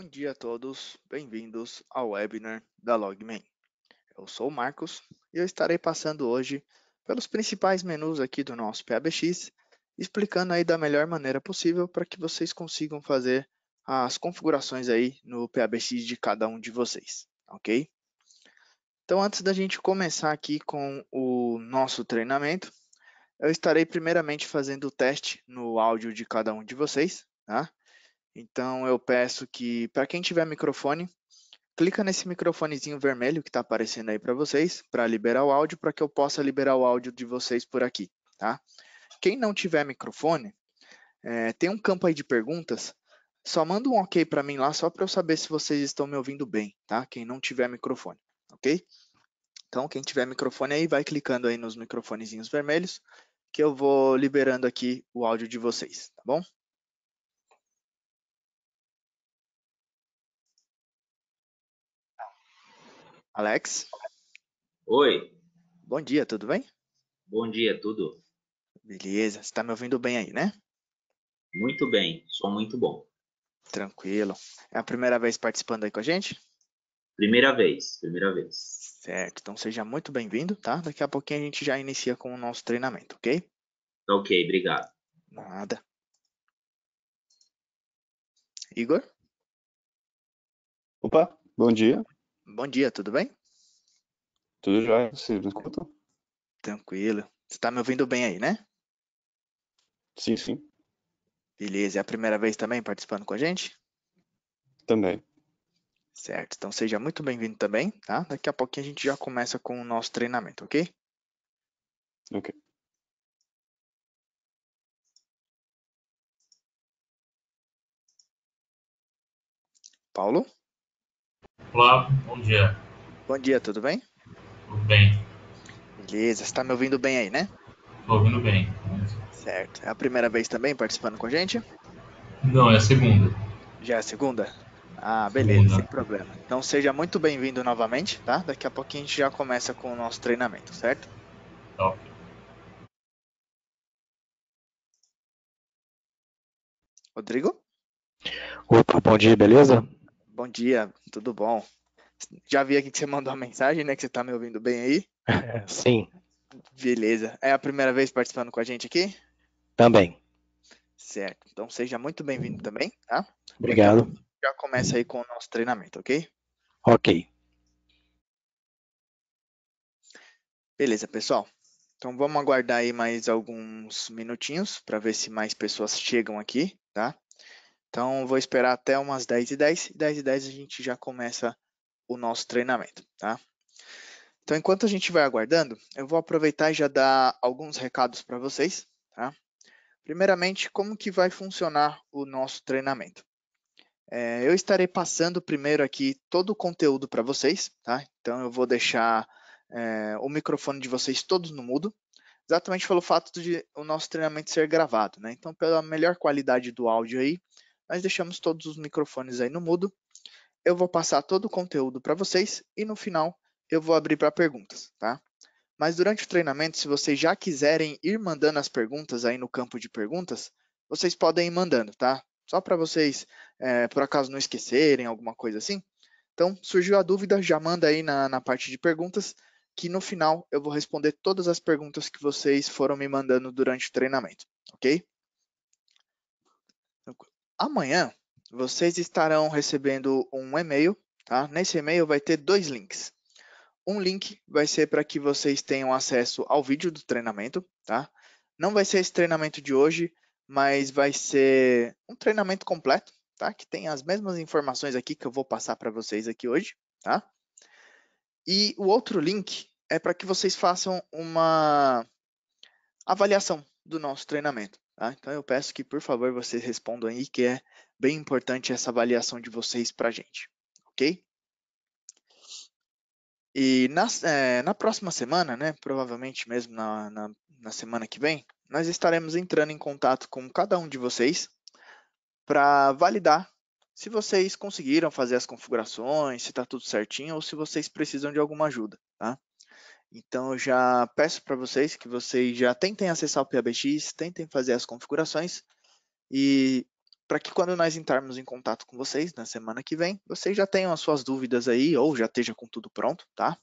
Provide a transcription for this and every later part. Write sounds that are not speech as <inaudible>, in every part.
Bom dia a todos, bem-vindos ao webinar da LogMain. Eu sou o Marcos e eu estarei passando hoje pelos principais menus aqui do nosso PABX, explicando aí da melhor maneira possível para que vocês consigam fazer as configurações aí no PABX de cada um de vocês, ok? Então, antes da gente começar aqui com o nosso treinamento, eu estarei primeiramente fazendo o teste no áudio de cada um de vocês, tá? Então eu peço que, para quem tiver microfone, clica nesse microfonezinho vermelho que está aparecendo aí para vocês, para liberar o áudio, para que eu possa liberar o áudio de vocês por aqui, tá? Quem não tiver microfone, é, tem um campo aí de perguntas, só manda um ok para mim lá, só para eu saber se vocês estão me ouvindo bem, tá? Quem não tiver microfone, ok? Então, quem tiver microfone aí, vai clicando aí nos microfonezinhos vermelhos, que eu vou liberando aqui o áudio de vocês, tá bom? Alex? Oi. Bom dia, tudo bem? Bom dia, tudo. Beleza, você está me ouvindo bem aí, né? Muito bem, sou muito bom. Tranquilo. É a primeira vez participando aí com a gente? Primeira vez, primeira vez. Certo, então seja muito bem-vindo, tá? Daqui a pouquinho a gente já inicia com o nosso treinamento, ok? Ok, obrigado. Nada. Igor? Opa, bom dia. Bom dia, tudo bem? Tudo já, você me escuta? Tranquilo. Você está me ouvindo bem aí, né? Sim, sim. Beleza, é a primeira vez também participando com a gente? Também. Certo, então seja muito bem-vindo também, tá? Daqui a pouquinho a gente já começa com o nosso treinamento, ok? Ok. Paulo? Flávio, bom dia. Bom dia, tudo bem? Tudo bem. Beleza, você está me ouvindo bem aí, né? Estou ouvindo bem. Certo. É a primeira vez também participando com a gente? Não, é a segunda. Já é a segunda? Ah, beleza, segunda. sem problema. Então seja muito bem-vindo novamente, tá? Daqui a pouquinho a gente já começa com o nosso treinamento, certo? Top. Rodrigo? Opa, bom dia, beleza? Bom dia, tudo bom? Já vi aqui que você mandou uma mensagem, né? Que você tá me ouvindo bem aí. <laughs> Sim. Beleza. É a primeira vez participando com a gente aqui? Também. Certo. Então seja muito bem-vindo também, tá? Obrigado. Então, já começa aí com o nosso treinamento, ok? Ok. Beleza, pessoal. Então vamos aguardar aí mais alguns minutinhos para ver se mais pessoas chegam aqui, tá? Então, vou esperar até umas 10 e 10. 10 e 10 a gente já começa o nosso treinamento, tá? Então, enquanto a gente vai aguardando, eu vou aproveitar e já dar alguns recados para vocês, tá? Primeiramente, como que vai funcionar o nosso treinamento? É, eu estarei passando primeiro aqui todo o conteúdo para vocês, tá? Então, eu vou deixar é, o microfone de vocês todos no mudo, exatamente pelo fato de o nosso treinamento ser gravado, né? Então, pela melhor qualidade do áudio aí, nós deixamos todos os microfones aí no mudo. Eu vou passar todo o conteúdo para vocês e no final eu vou abrir para perguntas, tá? Mas durante o treinamento, se vocês já quiserem ir mandando as perguntas aí no campo de perguntas, vocês podem ir mandando, tá? Só para vocês, é, por acaso, não esquecerem alguma coisa assim. Então, surgiu a dúvida, já manda aí na, na parte de perguntas, que no final eu vou responder todas as perguntas que vocês foram me mandando durante o treinamento, ok? Amanhã vocês estarão recebendo um e-mail, tá? Nesse e-mail vai ter dois links. Um link vai ser para que vocês tenham acesso ao vídeo do treinamento, tá? Não vai ser esse treinamento de hoje, mas vai ser um treinamento completo, tá? Que tem as mesmas informações aqui que eu vou passar para vocês aqui hoje, tá? E o outro link é para que vocês façam uma avaliação do nosso treinamento, Tá? Então eu peço que, por favor, vocês respondam aí, que é bem importante essa avaliação de vocês para a gente, ok? E na, é, na próxima semana, né, provavelmente mesmo na, na, na semana que vem, nós estaremos entrando em contato com cada um de vocês para validar se vocês conseguiram fazer as configurações, se está tudo certinho ou se vocês precisam de alguma ajuda. Tá? Então, eu já peço para vocês que vocês já tentem acessar o PABX, tentem fazer as configurações e para que quando nós entrarmos em contato com vocês na semana que vem, vocês já tenham as suas dúvidas aí ou já esteja com tudo pronto, tá?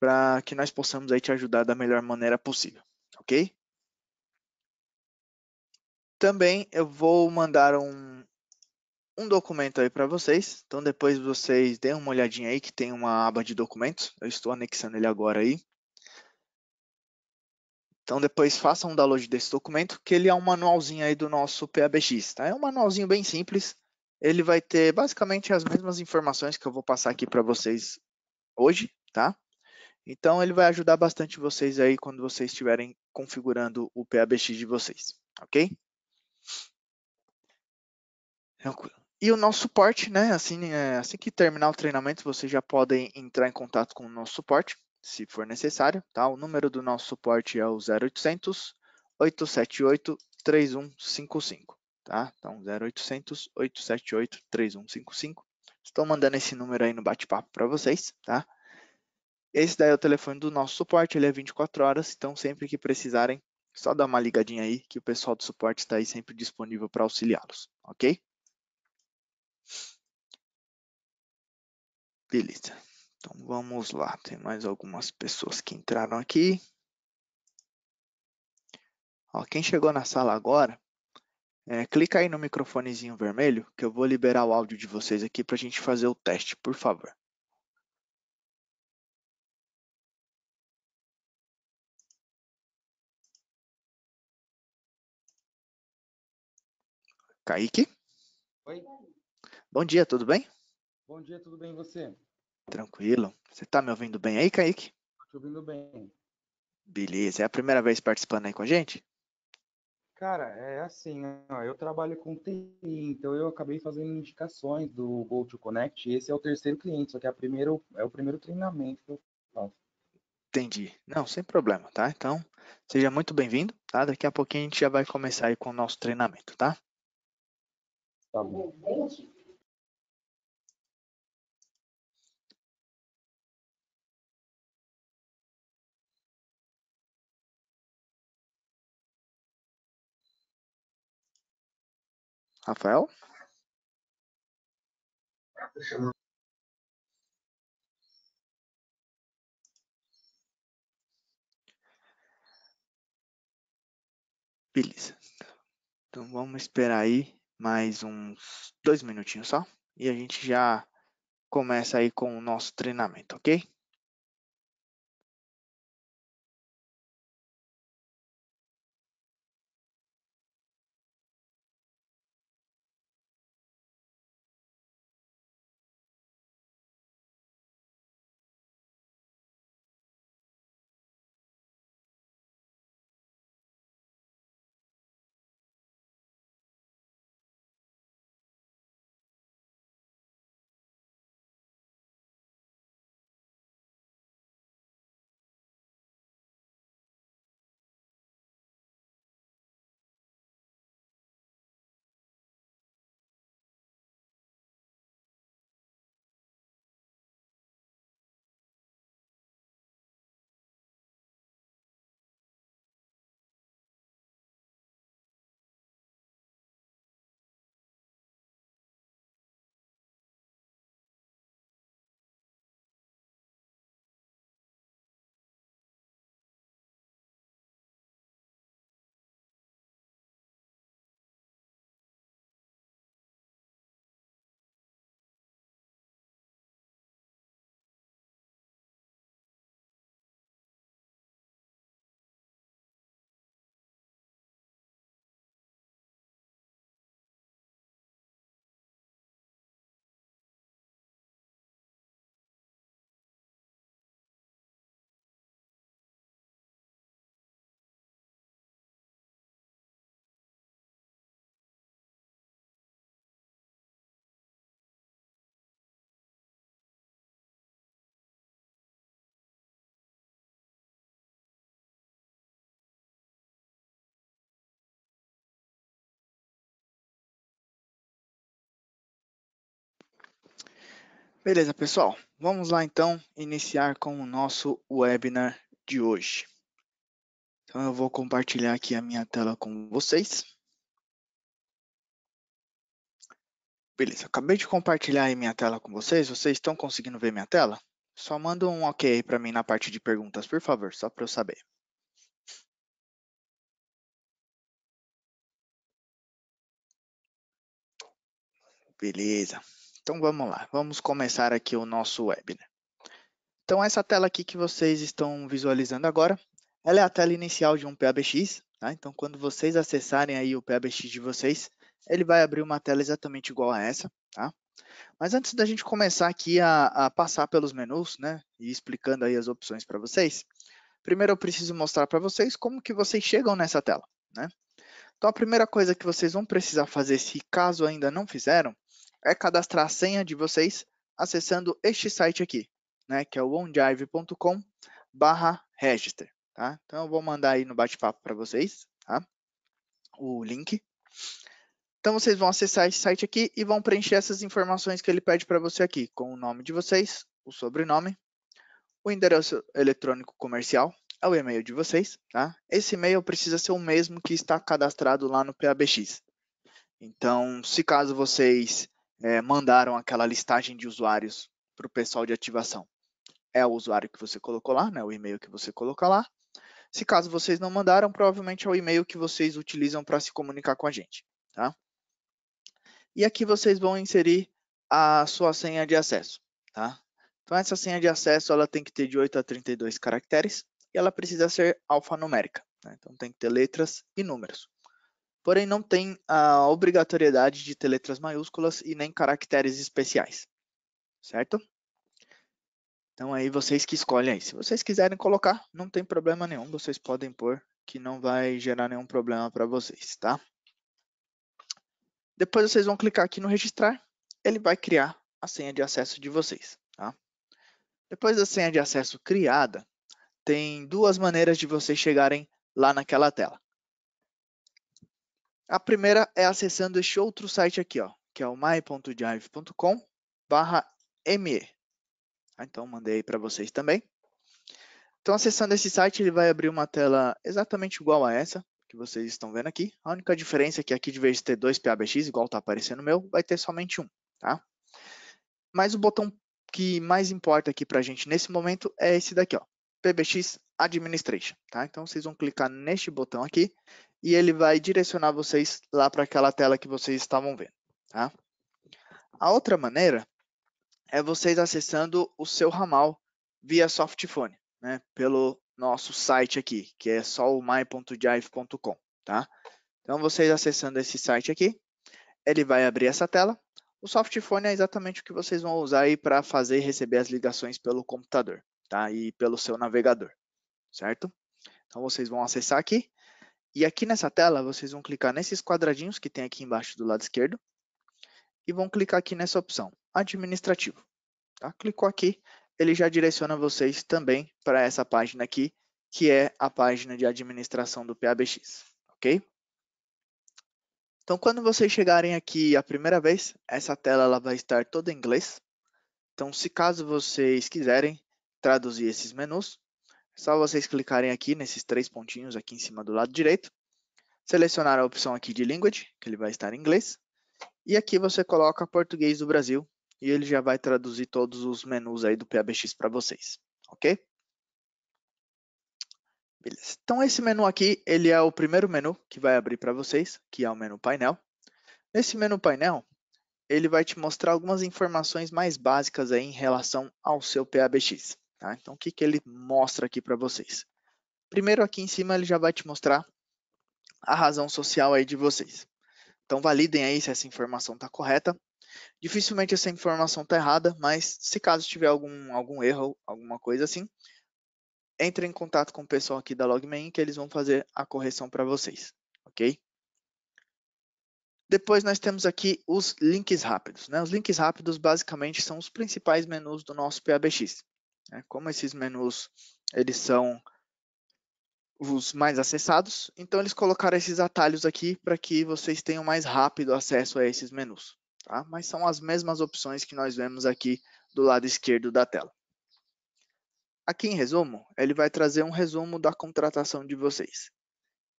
Para que nós possamos aí te ajudar da melhor maneira possível, ok? Também eu vou mandar um, um documento aí para vocês. Então depois vocês deem uma olhadinha aí que tem uma aba de documentos. Eu estou anexando ele agora aí. Então depois façam um download desse documento, que ele é um manualzinho aí do nosso PABX, tá? É um manualzinho bem simples. Ele vai ter basicamente as mesmas informações que eu vou passar aqui para vocês hoje, tá? Então ele vai ajudar bastante vocês aí quando vocês estiverem configurando o PABX de vocês, ok? Tranquilo. E o nosso suporte, né? Assim, é, assim que terminar o treinamento, vocês já podem entrar em contato com o nosso suporte, se for necessário, tá? O número do nosso suporte é o 0800 878 3155, tá? Então, 0800 878 3155. Estou mandando esse número aí no bate-papo para vocês, tá? Esse daí é o telefone do nosso suporte, ele é 24 horas, então sempre que precisarem, só dá uma ligadinha aí que o pessoal do suporte está aí sempre disponível para auxiliá-los, ok? Beleza. Então vamos lá. Tem mais algumas pessoas que entraram aqui. Ó, quem chegou na sala agora, é, clica aí no microfonezinho vermelho que eu vou liberar o áudio de vocês aqui para a gente fazer o teste, por favor. Kaique? Oi. Bom dia, tudo bem? Bom dia, tudo bem e você? Tranquilo. Você está me ouvindo bem aí, Kaique? Estou ouvindo bem. Beleza. É a primeira vez participando aí com a gente? Cara, é assim, ó, eu trabalho com TI, então eu acabei fazendo indicações do Go to Connect. esse é o terceiro cliente, só que é, a primeiro, é o primeiro treinamento que eu faço. Entendi. Não, sem problema, tá? Então, seja muito bem-vindo, tá? Daqui a pouquinho a gente já vai começar aí com o nosso treinamento, tá? Tá bom. Rafael? Beleza. Então vamos esperar aí mais uns dois minutinhos só e a gente já começa aí com o nosso treinamento, ok? Beleza, pessoal. Vamos lá, então, iniciar com o nosso webinar de hoje. Então, eu vou compartilhar aqui a minha tela com vocês. Beleza, acabei de compartilhar aí minha tela com vocês. Vocês estão conseguindo ver minha tela? Só manda um ok aí para mim na parte de perguntas, por favor, só para eu saber. Beleza. Então vamos lá, vamos começar aqui o nosso webinar. Então essa tela aqui que vocês estão visualizando agora, ela é a tela inicial de um PABX, tá? Então quando vocês acessarem aí o PABX de vocês, ele vai abrir uma tela exatamente igual a essa, tá? Mas antes da gente começar aqui a, a passar pelos menus, né, e explicando aí as opções para vocês, primeiro eu preciso mostrar para vocês como que vocês chegam nessa tela, né? Então a primeira coisa que vocês vão precisar fazer, se caso ainda não fizeram, é cadastrar a senha de vocês acessando este site aqui, né, que é o ondive.com barra register, tá? Então eu vou mandar aí no bate-papo para vocês, tá? O link. Então vocês vão acessar esse site aqui e vão preencher essas informações que ele pede para você aqui, com o nome de vocês, o sobrenome, o endereço eletrônico comercial, é o e-mail de vocês, tá? Esse e-mail precisa ser o mesmo que está cadastrado lá no PABX. Então, se caso vocês é, mandaram aquela listagem de usuários para o pessoal de ativação. É o usuário que você colocou lá, né, o e-mail que você coloca lá. Se caso vocês não mandaram, provavelmente é o e-mail que vocês utilizam para se comunicar com a gente. Tá? E aqui vocês vão inserir a sua senha de acesso. Tá? Então, essa senha de acesso ela tem que ter de 8 a 32 caracteres e ela precisa ser alfanumérica. Né? Então, tem que ter letras e números porém não tem a obrigatoriedade de ter letras maiúsculas e nem caracteres especiais, certo? Então aí vocês que escolhem aí. Se vocês quiserem colocar, não tem problema nenhum, vocês podem pôr que não vai gerar nenhum problema para vocês, tá? Depois vocês vão clicar aqui no registrar, ele vai criar a senha de acesso de vocês, tá? Depois da senha de acesso criada, tem duas maneiras de vocês chegarem lá naquela tela. A primeira é acessando este outro site aqui, ó, que é o my.jive.com ME. Ah, então, mandei para vocês também. Então, acessando esse site, ele vai abrir uma tela exatamente igual a essa que vocês estão vendo aqui. A única diferença é que aqui, de vez de ter dois PABX, igual está aparecendo o meu, vai ter somente um, tá? Mas o botão que mais importa aqui para a gente nesse momento é esse daqui, ó, PBX Administration, tá? Então, vocês vão clicar neste botão aqui e ele vai direcionar vocês lá para aquela tela que vocês estavam vendo. Tá? A outra maneira é vocês acessando o seu ramal via softphone, né? pelo nosso site aqui, que é só o my.jive.com. Tá? Então, vocês acessando esse site aqui, ele vai abrir essa tela. O softphone é exatamente o que vocês vão usar aí para fazer e receber as ligações pelo computador, tá? E pelo seu navegador, certo? Então, vocês vão acessar aqui e aqui nessa tela, vocês vão clicar nesses quadradinhos que tem aqui embaixo do lado esquerdo e vão clicar aqui nessa opção, administrativo. Tá? Clicou aqui, ele já direciona vocês também para essa página aqui, que é a página de administração do PABX, ok? Então, quando vocês chegarem aqui a primeira vez, essa tela ela vai estar toda em inglês. Então, se caso vocês quiserem traduzir esses menus, é só vocês clicarem aqui nesses três pontinhos aqui em cima do lado direito, selecionar a opção aqui de Language, que ele vai estar em inglês, e aqui você coloca português do Brasil, e ele já vai traduzir todos os menus aí do PABX para vocês, ok? Beleza. Então esse menu aqui, ele é o primeiro menu que vai abrir para vocês, que é o menu painel. Nesse menu painel, ele vai te mostrar algumas informações mais básicas aí em relação ao seu PABX. Tá? Então, o que, que ele mostra aqui para vocês? Primeiro, aqui em cima, ele já vai te mostrar a razão social aí de vocês. Então, validem aí se essa informação está correta. Dificilmente essa informação está errada, mas se caso tiver algum, algum erro, alguma coisa assim, entre em contato com o pessoal aqui da LogMain, que eles vão fazer a correção para vocês, ok? Depois nós temos aqui os links rápidos. Né? Os links rápidos basicamente são os principais menus do nosso PABX. Né? Como esses menus eles são os mais acessados, então eles colocaram esses atalhos aqui para que vocês tenham mais rápido acesso a esses menus. Tá? Mas são as mesmas opções que nós vemos aqui do lado esquerdo da tela. Aqui em resumo, ele vai trazer um resumo da contratação de vocês.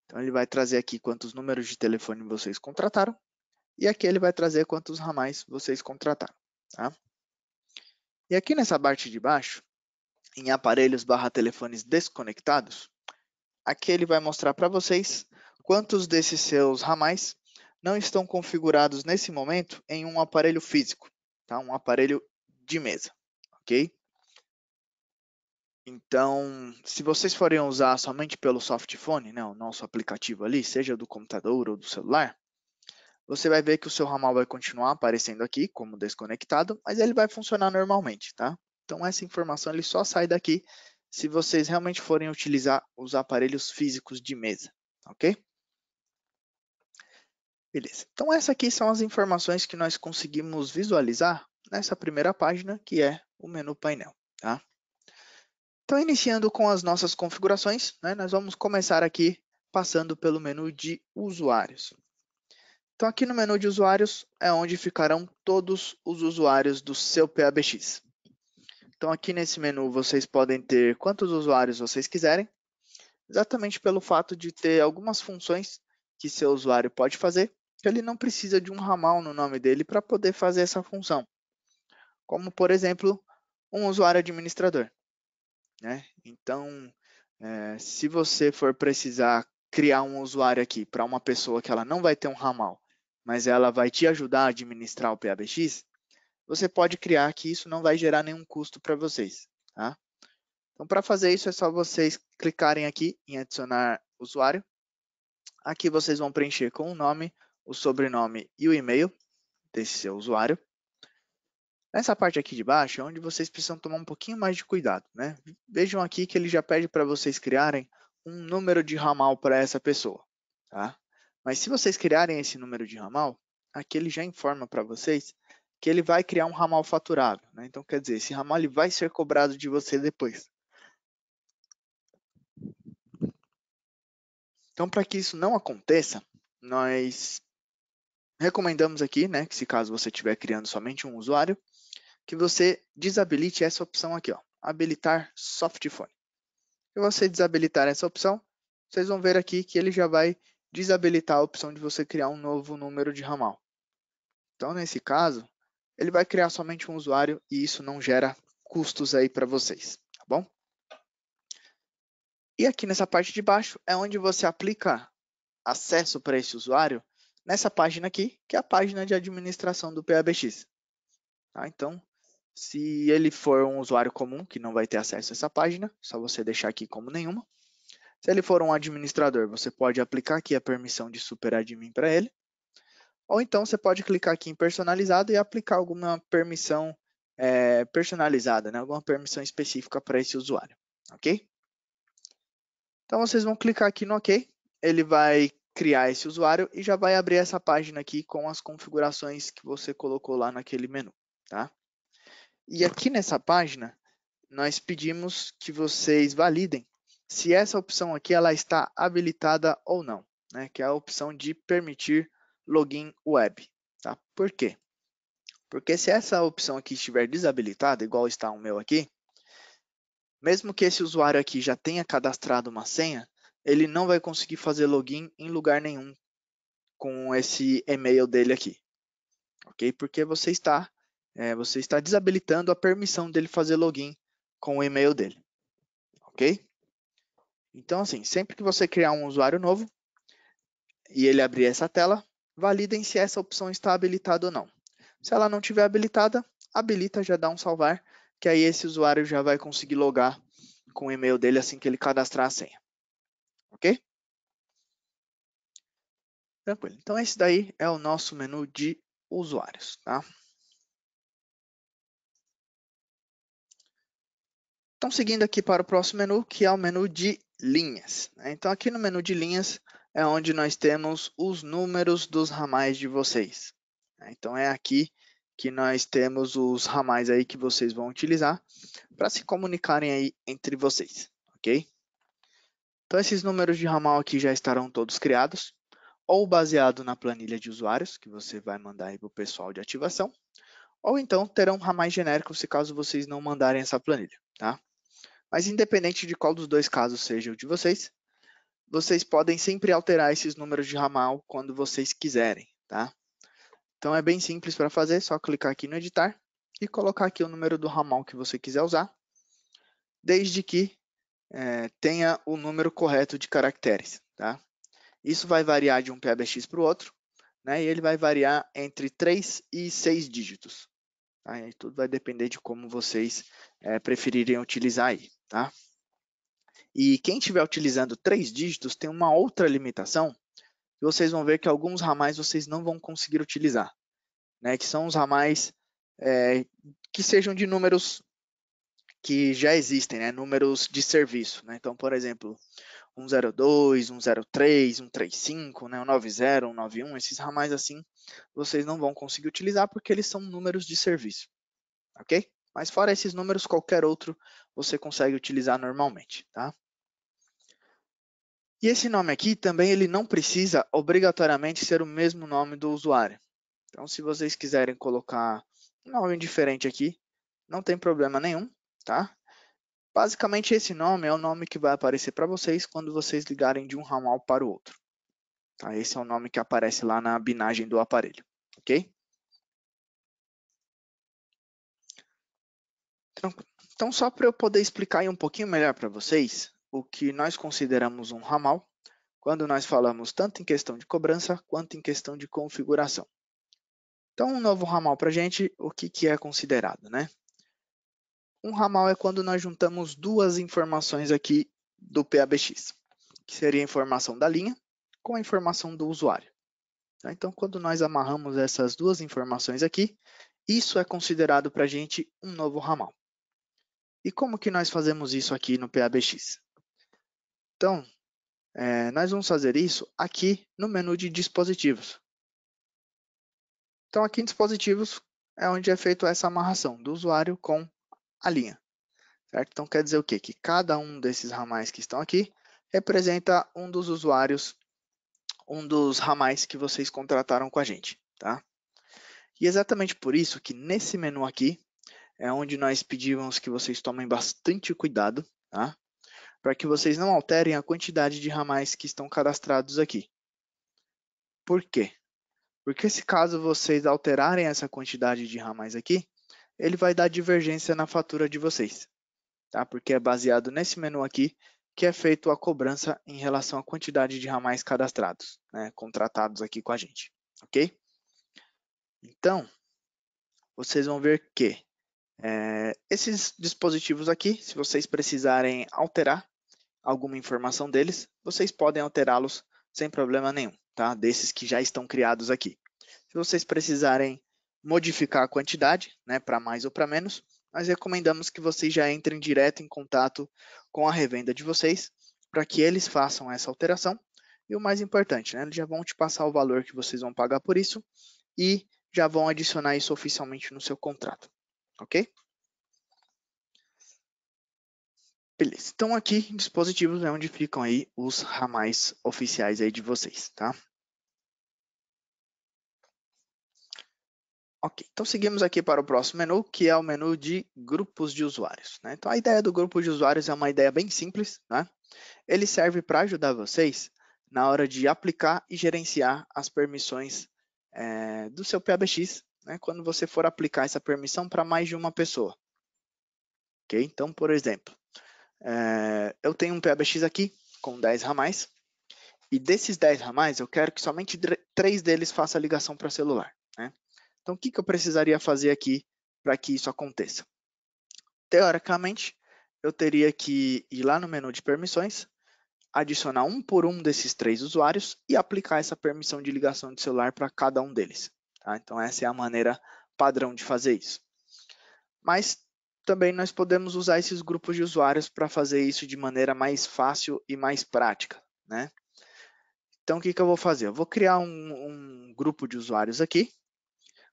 Então ele vai trazer aqui quantos números de telefone vocês contrataram e aqui ele vai trazer quantos ramais vocês contrataram. Tá? E aqui nessa parte de baixo, em aparelhos barra telefones desconectados, aqui ele vai mostrar para vocês quantos desses seus ramais não estão configurados nesse momento em um aparelho físico, tá? um aparelho de mesa, ok? Então, se vocês forem usar somente pelo softphone, né, o nosso aplicativo ali, seja do computador ou do celular, você vai ver que o seu ramal vai continuar aparecendo aqui como desconectado, mas ele vai funcionar normalmente, tá? Então essa informação ele só sai daqui se vocês realmente forem utilizar os aparelhos físicos de mesa, ok? Beleza. Então essas aqui são as informações que nós conseguimos visualizar nessa primeira página, que é o menu painel, tá? Então, iniciando com as nossas configurações, né, nós vamos começar aqui passando pelo menu de usuários. Então, aqui no menu de usuários é onde ficarão todos os usuários do seu PABX. Então aqui nesse menu vocês podem ter quantos usuários vocês quiserem, exatamente pelo fato de ter algumas funções que seu usuário pode fazer, que ele não precisa de um ramal no nome dele para poder fazer essa função. Como, por exemplo, um usuário administrador. Né? Então, é, se você for precisar criar um usuário aqui para uma pessoa que ela não vai ter um ramal, mas ela vai te ajudar a administrar o PABX, você pode criar que isso não vai gerar nenhum custo para vocês. Tá? Então, para fazer isso, é só vocês clicarem aqui em adicionar usuário. Aqui vocês vão preencher com o nome, o sobrenome e o e-mail desse seu usuário. Nessa parte aqui de baixo é onde vocês precisam tomar um pouquinho mais de cuidado. Né? Vejam aqui que ele já pede para vocês criarem um número de ramal para essa pessoa. Tá? Mas se vocês criarem esse número de ramal, aqui ele já informa para vocês que ele vai criar um ramal faturável. Né? Então, quer dizer, esse ramal ele vai ser cobrado de você depois. Então, para que isso não aconteça, nós recomendamos aqui, né, que se caso você estiver criando somente um usuário, que você desabilite essa opção aqui, ó, habilitar softphone. Se você desabilitar essa opção, vocês vão ver aqui que ele já vai desabilitar a opção de você criar um novo número de ramal. Então, nesse caso, ele vai criar somente um usuário e isso não gera custos aí para vocês, tá bom? E aqui nessa parte de baixo é onde você aplica acesso para esse usuário nessa página aqui, que é a página de administração do PABX. Tá? Então, se ele for um usuário comum, que não vai ter acesso a essa página, só você deixar aqui como nenhuma. Se ele for um administrador, você pode aplicar aqui a permissão de superadmin para ele. Ou então você pode clicar aqui em personalizado e aplicar alguma permissão é, personalizada, né? alguma permissão específica para esse usuário, ok? Então vocês vão clicar aqui no OK, ele vai criar esse usuário e já vai abrir essa página aqui com as configurações que você colocou lá naquele menu, tá? E aqui nessa página, nós pedimos que vocês validem se essa opção aqui ela está habilitada ou não, né? que é a opção de permitir login web. Tá? Por quê? Porque se essa opção aqui estiver desabilitada, igual está o meu aqui, mesmo que esse usuário aqui já tenha cadastrado uma senha, ele não vai conseguir fazer login em lugar nenhum com esse e-mail dele aqui, ok? Porque você está, é, você está desabilitando a permissão dele fazer login com o e-mail dele, ok? Então, assim, sempre que você criar um usuário novo e ele abrir essa tela, validem se essa opção está habilitada ou não. Se ela não estiver habilitada, habilita, já dá um salvar, que aí esse usuário já vai conseguir logar com o e-mail dele assim que ele cadastrar a senha. Ok? Tranquilo. Então, esse daí é o nosso menu de usuários, tá? Então, seguindo aqui para o próximo menu, que é o menu de linhas. Né? Então, aqui no menu de linhas, é onde nós temos os números dos ramais de vocês. Então é aqui que nós temos os ramais aí que vocês vão utilizar para se comunicarem aí entre vocês, ok? Então esses números de ramal aqui já estarão todos criados, ou baseado na planilha de usuários que você vai mandar aí para o pessoal de ativação, ou então terão ramais genéricos se caso vocês não mandarem essa planilha, tá? Mas independente de qual dos dois casos seja o de vocês, vocês podem sempre alterar esses números de ramal quando vocês quiserem, tá? Então é bem simples para fazer, só clicar aqui no editar e colocar aqui o número do ramal que você quiser usar, desde que é, tenha o número correto de caracteres, tá? Isso vai variar de um PBX para o outro, né? E ele vai variar entre 3 e 6 dígitos. Tá? tudo vai depender de como vocês é, preferirem utilizar aí, tá? E quem estiver utilizando três dígitos tem uma outra limitação, que vocês vão ver que alguns ramais vocês não vão conseguir utilizar, né? que são os ramais é, que sejam de números que já existem, né? números de serviço. Né? Então, por exemplo, 102, 103, 135, né? 90, 191, esses ramais assim, vocês não vão conseguir utilizar porque eles são números de serviço, ok? Mas fora esses números, qualquer outro você consegue utilizar normalmente, tá? E esse nome aqui também ele não precisa obrigatoriamente ser o mesmo nome do usuário. Então, se vocês quiserem colocar um nome diferente aqui, não tem problema nenhum, tá? Basicamente, esse nome é o nome que vai aparecer para vocês quando vocês ligarem de um ramal para o outro. Tá? Esse é o nome que aparece lá na binagem do aparelho, ok? Então, então só para eu poder explicar um pouquinho melhor para vocês, o que nós consideramos um ramal, quando nós falamos tanto em questão de cobrança quanto em questão de configuração. Então, um novo ramal para a gente, o que, que é considerado, né? Um ramal é quando nós juntamos duas informações aqui do PABX, que seria a informação da linha com a informação do usuário. Tá? Então, quando nós amarramos essas duas informações aqui, isso é considerado para a gente um novo ramal. E como que nós fazemos isso aqui no PABX? Então, é, nós vamos fazer isso aqui no menu de dispositivos. Então, aqui em dispositivos é onde é feita essa amarração do usuário com a linha. Certo? Então, quer dizer o quê? Que cada um desses ramais que estão aqui representa um dos usuários, um dos ramais que vocês contrataram com a gente. Tá? E exatamente por isso que nesse menu aqui é onde nós pedimos que vocês tomem bastante cuidado, tá? para que vocês não alterem a quantidade de ramais que estão cadastrados aqui. Por quê? Porque se caso vocês alterarem essa quantidade de ramais aqui, ele vai dar divergência na fatura de vocês, tá? Porque é baseado nesse menu aqui que é feito a cobrança em relação à quantidade de ramais cadastrados, né, contratados aqui com a gente, ok? Então, vocês vão ver que é, esses dispositivos aqui, se vocês precisarem alterar, alguma informação deles, vocês podem alterá-los sem problema nenhum, tá? Desses que já estão criados aqui. Se vocês precisarem modificar a quantidade, né, para mais ou para menos, nós recomendamos que vocês já entrem direto em contato com a revenda de vocês, para que eles façam essa alteração. E o mais importante, né, eles já vão te passar o valor que vocês vão pagar por isso e já vão adicionar isso oficialmente no seu contrato, ok? Beleza, então aqui em dispositivos é onde ficam aí os ramais oficiais aí de vocês, tá? Ok, então seguimos aqui para o próximo menu, que é o menu de grupos de usuários. Né? Então a ideia do grupo de usuários é uma ideia bem simples, né? Ele serve para ajudar vocês na hora de aplicar e gerenciar as permissões é, do seu PBX, né? Quando você for aplicar essa permissão para mais de uma pessoa. Ok, então por exemplo, é, eu tenho um PABX aqui com 10 ramais, e desses 10 ramais eu quero que somente 3 deles façam a ligação para celular. Né? Então, o que, que eu precisaria fazer aqui para que isso aconteça? Teoricamente, eu teria que ir lá no menu de permissões, adicionar um por um desses três usuários e aplicar essa permissão de ligação de celular para cada um deles. Tá? Então, essa é a maneira padrão de fazer isso. Mas também nós podemos usar esses grupos de usuários para fazer isso de maneira mais fácil e mais prática, né? Então, o que, que eu vou fazer? Eu vou criar um, um grupo de usuários aqui.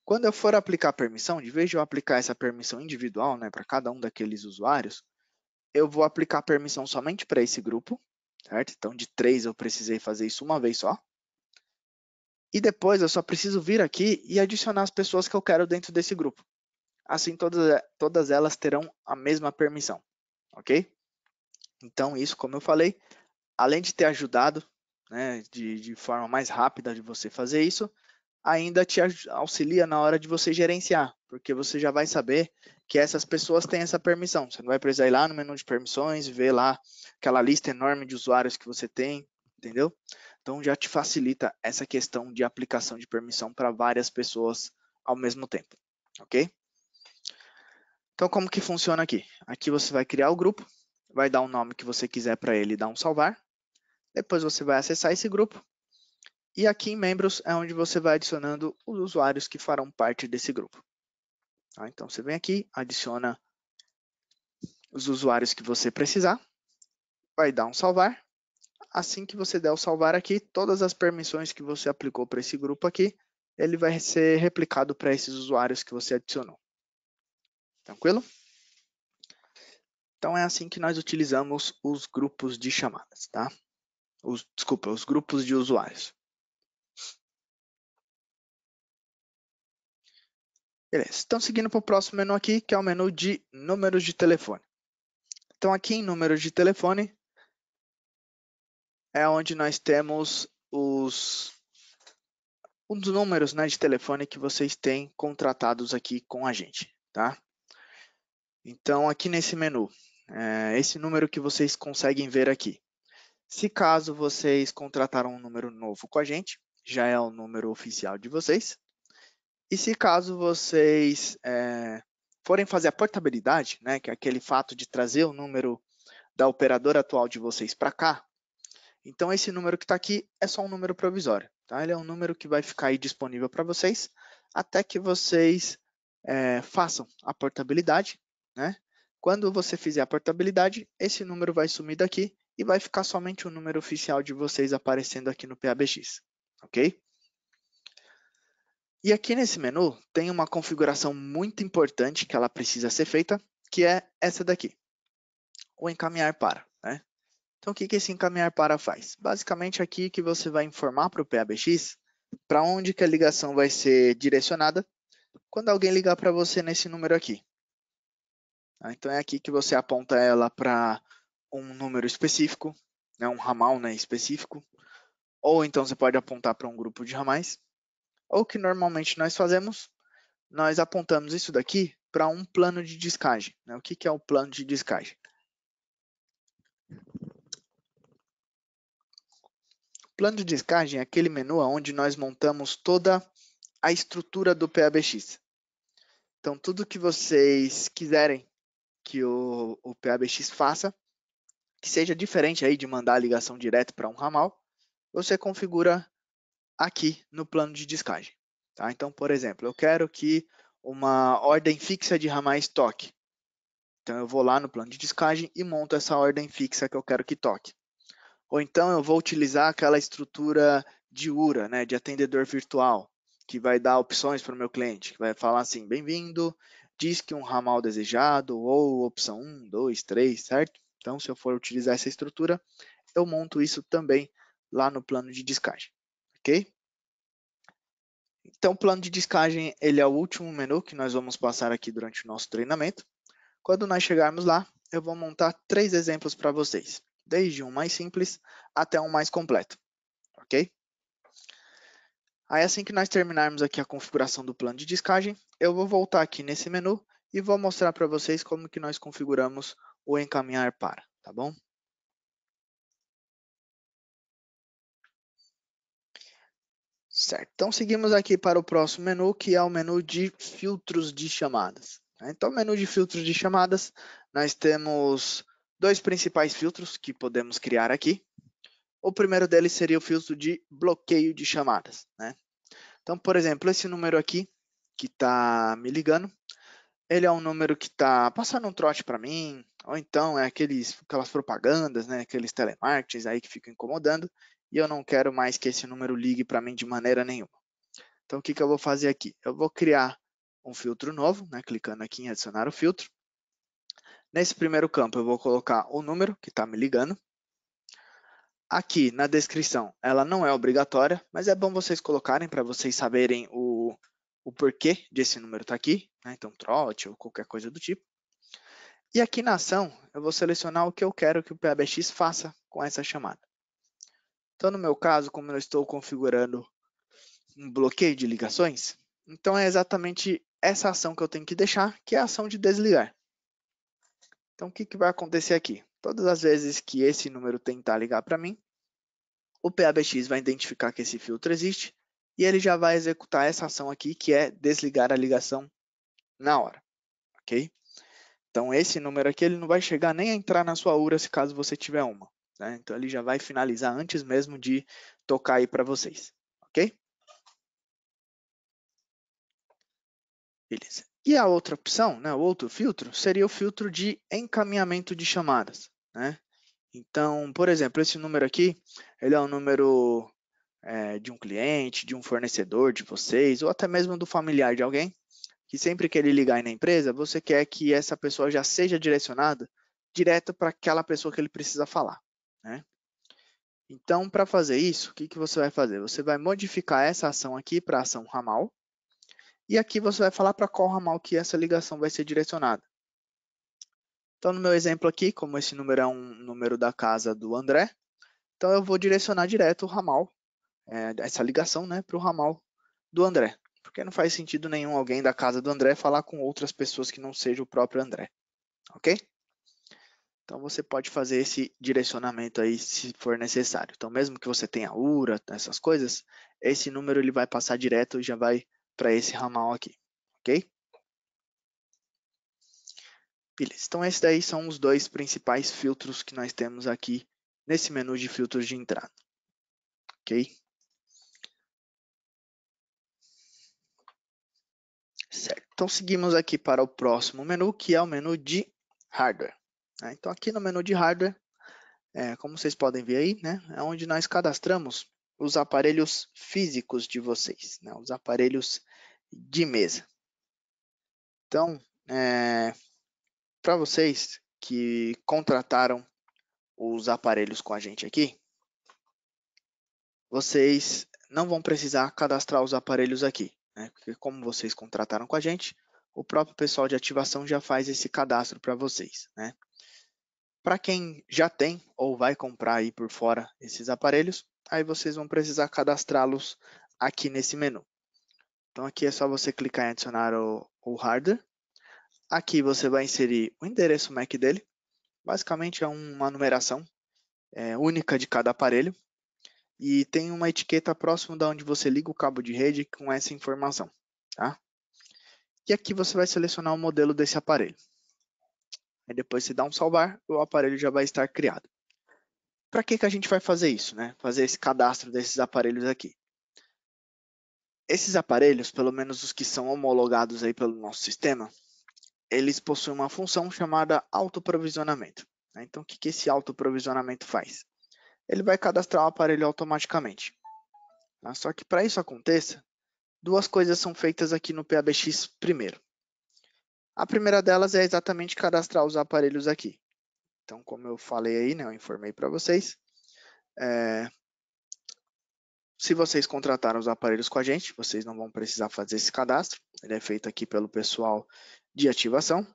Quando eu for aplicar a permissão, de vez de eu aplicar essa permissão individual, né, para cada um daqueles usuários, eu vou aplicar a permissão somente para esse grupo, certo? Então, de três eu precisei fazer isso uma vez só. E depois eu só preciso vir aqui e adicionar as pessoas que eu quero dentro desse grupo assim todas, todas elas terão a mesma permissão, ok? Então, isso, como eu falei, além de ter ajudado, né, de, de forma mais rápida de você fazer isso, ainda te auxilia na hora de você gerenciar, porque você já vai saber que essas pessoas têm essa permissão. Você não vai precisar ir lá no menu de permissões, ver lá aquela lista enorme de usuários que você tem, entendeu? Então já te facilita essa questão de aplicação de permissão para várias pessoas ao mesmo tempo, ok? Então, como que funciona aqui? Aqui você vai criar o grupo, vai dar o um nome que você quiser para ele e dar um salvar. Depois você vai acessar esse grupo. E aqui em membros é onde você vai adicionando os usuários que farão parte desse grupo. Tá? Então, você vem aqui, adiciona os usuários que você precisar, vai dar um salvar. Assim que você der o salvar aqui, todas as permissões que você aplicou para esse grupo aqui, ele vai ser replicado para esses usuários que você adicionou. Tranquilo? Então é assim que nós utilizamos os grupos de chamadas, tá? Os, desculpa, os grupos de usuários. Beleza, então seguindo para o próximo menu aqui, que é o menu de números de telefone. Então aqui em números de telefone é onde nós temos os, os números né, de telefone que vocês têm contratados aqui com a gente, tá? Então, aqui nesse menu, é esse número que vocês conseguem ver aqui. Se caso vocês contrataram um número novo com a gente, já é o número oficial de vocês. E se caso vocês é, forem fazer a portabilidade, né, que é aquele fato de trazer o número da operadora atual de vocês para cá, então esse número que está aqui é só um número provisório. Tá? Ele é um número que vai ficar aí disponível para vocês até que vocês é, façam a portabilidade né? Quando você fizer a portabilidade, esse número vai sumir daqui e vai ficar somente o número oficial de vocês aparecendo aqui no PABX, ok? E aqui nesse menu tem uma configuração muito importante que ela precisa ser feita, que é essa daqui, o encaminhar para. Né? Então, o que, que esse encaminhar para faz? Basicamente, aqui que você vai informar para o PABX para onde que a ligação vai ser direcionada quando alguém ligar para você nesse número aqui. Tá? Então é aqui que você aponta ela para um número específico, né, um ramal né, específico, ou então você pode apontar para um grupo de ramais, ou que normalmente nós fazemos, nós apontamos isso daqui para um plano de descagem. Né? O que, que é o plano de descagem? Plano de descagem é aquele menu onde nós montamos toda a estrutura do PABX. Então, tudo que vocês quiserem que o, o PABX faça, que seja diferente aí de mandar a ligação direto para um ramal, você configura aqui no plano de descagem. Tá? Então, por exemplo, eu quero que uma ordem fixa de ramais toque. Então, eu vou lá no plano de descagem e monto essa ordem fixa que eu quero que toque. Ou então, eu vou utilizar aquela estrutura de URA, né, de atendedor virtual, que vai dar opções para o meu cliente, que vai falar assim, bem-vindo, diz que um ramal desejado ou opção 1, 2, 3, certo? Então, se eu for utilizar essa estrutura, eu monto isso também lá no plano de descagem, ok? Então, o plano de descagem ele é o último menu que nós vamos passar aqui durante o nosso treinamento. Quando nós chegarmos lá, eu vou montar três exemplos para vocês, desde um mais simples até um mais completo, ok? Aí assim que nós terminarmos aqui a configuração do plano de discagem, eu vou voltar aqui nesse menu e vou mostrar para vocês como que nós configuramos o encaminhar para, tá bom? Certo, então seguimos aqui para o próximo menu, que é o menu de filtros de chamadas. Então, menu de filtros de chamadas, nós temos dois principais filtros que podemos criar aqui. O primeiro deles seria o filtro de bloqueio de chamadas. Né? Então, por exemplo, esse número aqui, que está me ligando, ele é um número que está passando um trote para mim, ou então é aqueles, aquelas propagandas, né? aqueles telemarketings aí que ficam incomodando, e eu não quero mais que esse número ligue para mim de maneira nenhuma. Então, o que, que eu vou fazer aqui? Eu vou criar um filtro novo, né? clicando aqui em adicionar o filtro. Nesse primeiro campo, eu vou colocar o número que está me ligando, aqui na descrição. Ela não é obrigatória, mas é bom vocês colocarem para vocês saberem o, o porquê desse número estar tá aqui, né? então trote ou qualquer coisa do tipo. E aqui na ação, eu vou selecionar o que eu quero que o PBX faça com essa chamada. Então, no meu caso, como eu estou configurando um bloqueio de ligações, então é exatamente essa ação que eu tenho que deixar, que é a ação de desligar. Então, o que, que vai acontecer aqui? Todas as vezes que esse número tentar ligar para mim, o PABX vai identificar que esse filtro existe e ele já vai executar essa ação aqui, que é desligar a ligação na hora, ok? Então, esse número aqui ele não vai chegar nem a entrar na sua URA se caso você tiver uma. Né? Então, ele já vai finalizar antes mesmo de tocar aí para vocês, ok? Beleza. E a outra opção, né, o outro filtro, seria o filtro de encaminhamento de chamadas. Né? Então, por exemplo, esse número aqui, ele é um número é, de um cliente, de um fornecedor de vocês, ou até mesmo do familiar de alguém, que sempre que ele ligar aí na empresa, você quer que essa pessoa já seja direcionada direto para aquela pessoa que ele precisa falar. Né? Então, para fazer isso, o que, que você vai fazer? Você vai modificar essa ação aqui para ação ramal, e aqui você vai falar para qual ramal que essa ligação vai ser direcionada. Então, no meu exemplo aqui, como esse número é um número da casa do André, então eu vou direcionar direto o ramal, é, essa ligação né, para o ramal do André. Porque não faz sentido nenhum alguém da casa do André falar com outras pessoas que não seja o próprio André. Ok? Então você pode fazer esse direcionamento aí se for necessário. Então mesmo que você tenha URA, essas coisas, esse número ele vai passar direto e já vai para esse ramal aqui, ok? Beleza, então esses daí são os dois principais filtros que nós temos aqui nesse menu de filtros de entrada, ok? Certo, então seguimos aqui para o próximo menu, que é o menu de hardware. Né? Então aqui no menu de hardware, é, como vocês podem ver aí, né, é onde nós cadastramos os aparelhos físicos de vocês, né, os aparelhos de mesa. Então, é, eh, para vocês que contrataram os aparelhos com a gente aqui, vocês não vão precisar cadastrar os aparelhos aqui, né? porque como vocês contrataram com a gente, o próprio pessoal de ativação já faz esse cadastro para vocês. Né? Para quem já tem ou vai comprar aí por fora esses aparelhos, aí vocês vão precisar cadastrá-los aqui nesse menu. Então aqui é só você clicar em adicionar o, o hardware. Aqui você vai inserir o endereço MAC dele. Basicamente é uma numeração é, única de cada aparelho. E tem uma etiqueta próximo da onde você liga o cabo de rede com essa informação. Tá? E aqui você vai selecionar o modelo desse aparelho. Aí depois você dá um salvar, o aparelho já vai estar criado. Para que, que a gente vai fazer isso? Né? Fazer esse cadastro desses aparelhos aqui. Esses aparelhos, pelo menos os que são homologados aí pelo nosso sistema, eles possuem uma função chamada autoprovisionamento. Né? Então, o que, esse autoprovisionamento faz? Ele vai cadastrar o aparelho automaticamente. Tá? Só que para isso aconteça, duas coisas são feitas aqui no PABX primeiro. A primeira delas é exatamente cadastrar os aparelhos aqui. Então, como eu falei aí, né, eu informei para vocês, é, se vocês contrataram os aparelhos com a gente, vocês não vão precisar fazer esse cadastro. Ele é feito aqui pelo pessoal de ativação.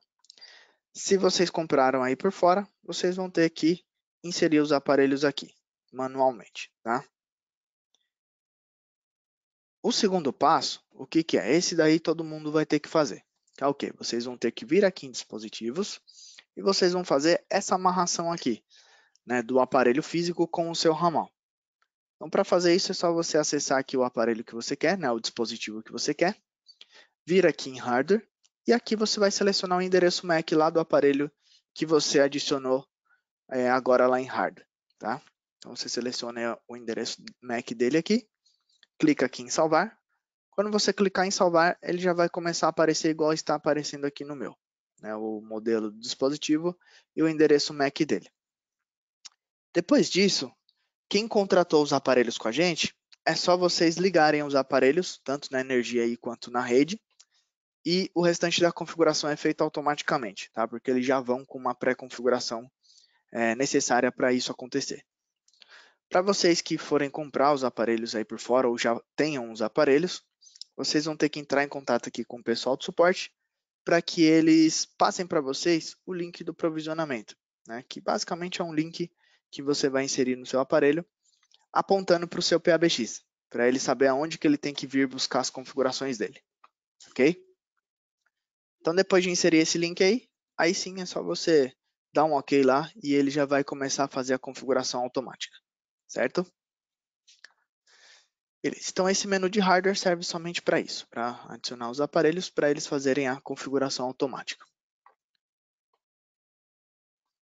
Se vocês compraram aí por fora, vocês vão ter que inserir os aparelhos aqui, manualmente. Tá? O segundo passo, o que, que é? Esse daí todo mundo vai ter que fazer. Que é o quê? Vocês vão ter que vir aqui em dispositivos e vocês vão fazer essa amarração aqui, né, do aparelho físico com o seu ramal. Então, para fazer isso, é só você acessar aqui o aparelho que você quer, né, o dispositivo que você quer, vir aqui em Hardware, e aqui você vai selecionar o endereço MAC lá do aparelho que você adicionou é, agora lá em Hardware. Tá? Então, você seleciona o endereço MAC dele aqui, clica aqui em Salvar. Quando você clicar em Salvar, ele já vai começar a aparecer igual está aparecendo aqui no meu. Né, o modelo do dispositivo e o endereço MAC dele. Depois disso, quem contratou os aparelhos com a gente, é só vocês ligarem os aparelhos, tanto na energia aí quanto na rede, e o restante da configuração é feito automaticamente, tá? Porque eles já vão com uma pré-configuração é, necessária para isso acontecer. Para vocês que forem comprar os aparelhos aí por fora ou já tenham os aparelhos, vocês vão ter que entrar em contato aqui com o pessoal do suporte para que eles passem para vocês o link do provisionamento, né? Que basicamente é um link que você vai inserir no seu aparelho, apontando para o seu PABX, para ele saber aonde que ele tem que vir buscar as configurações dele, ok? Então, depois de inserir esse link aí, aí sim é só você dar um ok lá e ele já vai começar a fazer a configuração automática, certo? Então, esse menu de hardware serve somente para isso, para adicionar os aparelhos, para eles fazerem a configuração automática.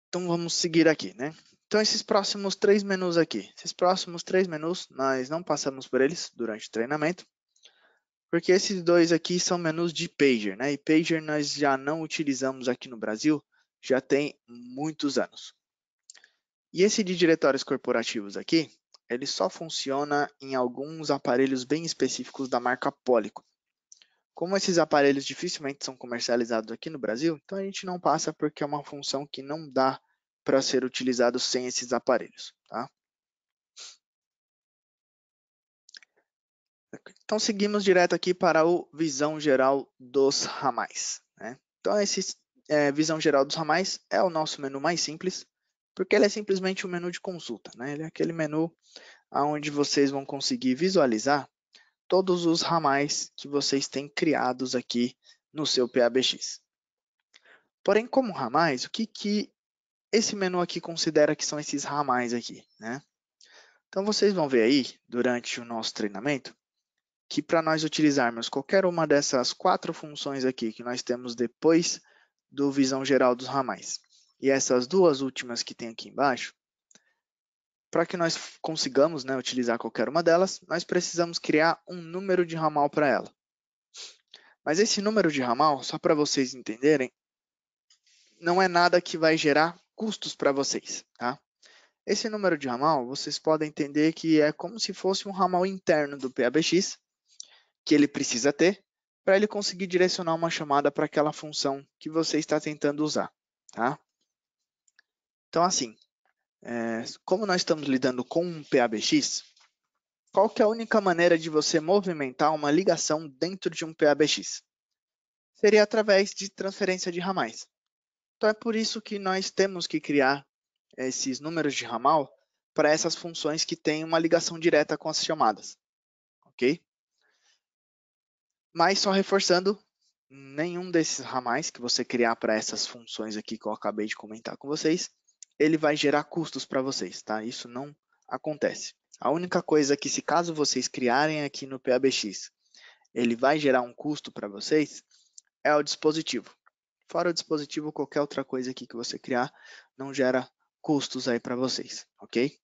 Então, vamos seguir aqui, né? Então, esses próximos três menus aqui, esses próximos três menus, nós não passamos por eles durante o treinamento, porque esses dois aqui são menus de pager, né? E pager nós já não utilizamos aqui no Brasil, já tem muitos anos. E esse de diretórios corporativos aqui, ele só funciona em alguns aparelhos bem específicos da marca Polico. Como esses aparelhos dificilmente são comercializados aqui no Brasil, então a gente não passa porque é uma função que não dá para ser utilizado sem esses aparelhos. Tá? Então, seguimos direto aqui para o visão geral dos ramais. Né? Então, esse é, visão geral dos ramais é o nosso menu mais simples, porque ele é simplesmente um menu de consulta. Né? Ele é aquele menu onde vocês vão conseguir visualizar todos os ramais que vocês têm criados aqui no seu PABX. Porém, como ramais, o que, que esse menu aqui considera que são esses ramais aqui, né? Então, vocês vão ver aí, durante o nosso treinamento, que para nós utilizarmos qualquer uma dessas quatro funções aqui que nós temos depois do visão geral dos ramais, e essas duas últimas que tem aqui embaixo, para que nós consigamos né, utilizar qualquer uma delas, nós precisamos criar um número de ramal para ela. Mas esse número de ramal, só para vocês entenderem, não é nada que vai gerar custos para vocês. Tá? Esse número de ramal, vocês podem entender que é como se fosse um ramal interno do PABX, que ele precisa ter, para ele conseguir direcionar uma chamada para aquela função que você está tentando usar. Tá? Então, assim, é, como nós estamos lidando com um PABX, qual que é a única maneira de você movimentar uma ligação dentro de um PABX? Seria através de transferência de ramais. Então é por isso que nós temos que criar esses números de ramal para essas funções que têm uma ligação direta com as chamadas, ok? Mas só reforçando, nenhum desses ramais que você criar para essas funções aqui que eu acabei de comentar com vocês, ele vai gerar custos para vocês, tá? Isso não acontece. A única coisa que, se caso vocês criarem aqui no PABX, ele vai gerar um custo para vocês, é o dispositivo. Fora o dispositivo, qualquer outra coisa aqui que você criar não gera custos aí para vocês, ok?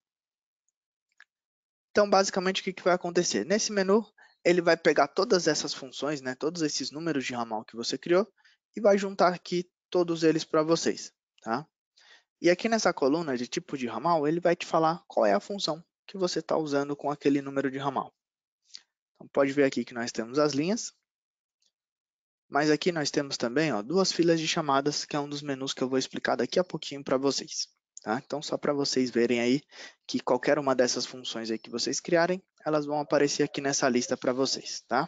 Então, basicamente, o que, que vai acontecer? Nesse menu, ele vai pegar todas essas funções, né, todos esses números de ramal que você criou e vai juntar aqui todos eles para vocês. Tá? E aqui nessa coluna de tipo de ramal, ele vai te falar qual é a função que você está usando com aquele número de ramal. Então, pode ver aqui que nós temos as linhas, mas aqui nós temos também ó, duas filas de chamadas, que é um dos menus que eu vou explicar daqui a pouquinho para vocês. Tá? Então, só para vocês verem aí que qualquer uma dessas funções aí que vocês criarem, elas vão aparecer aqui nessa lista para vocês. Tá?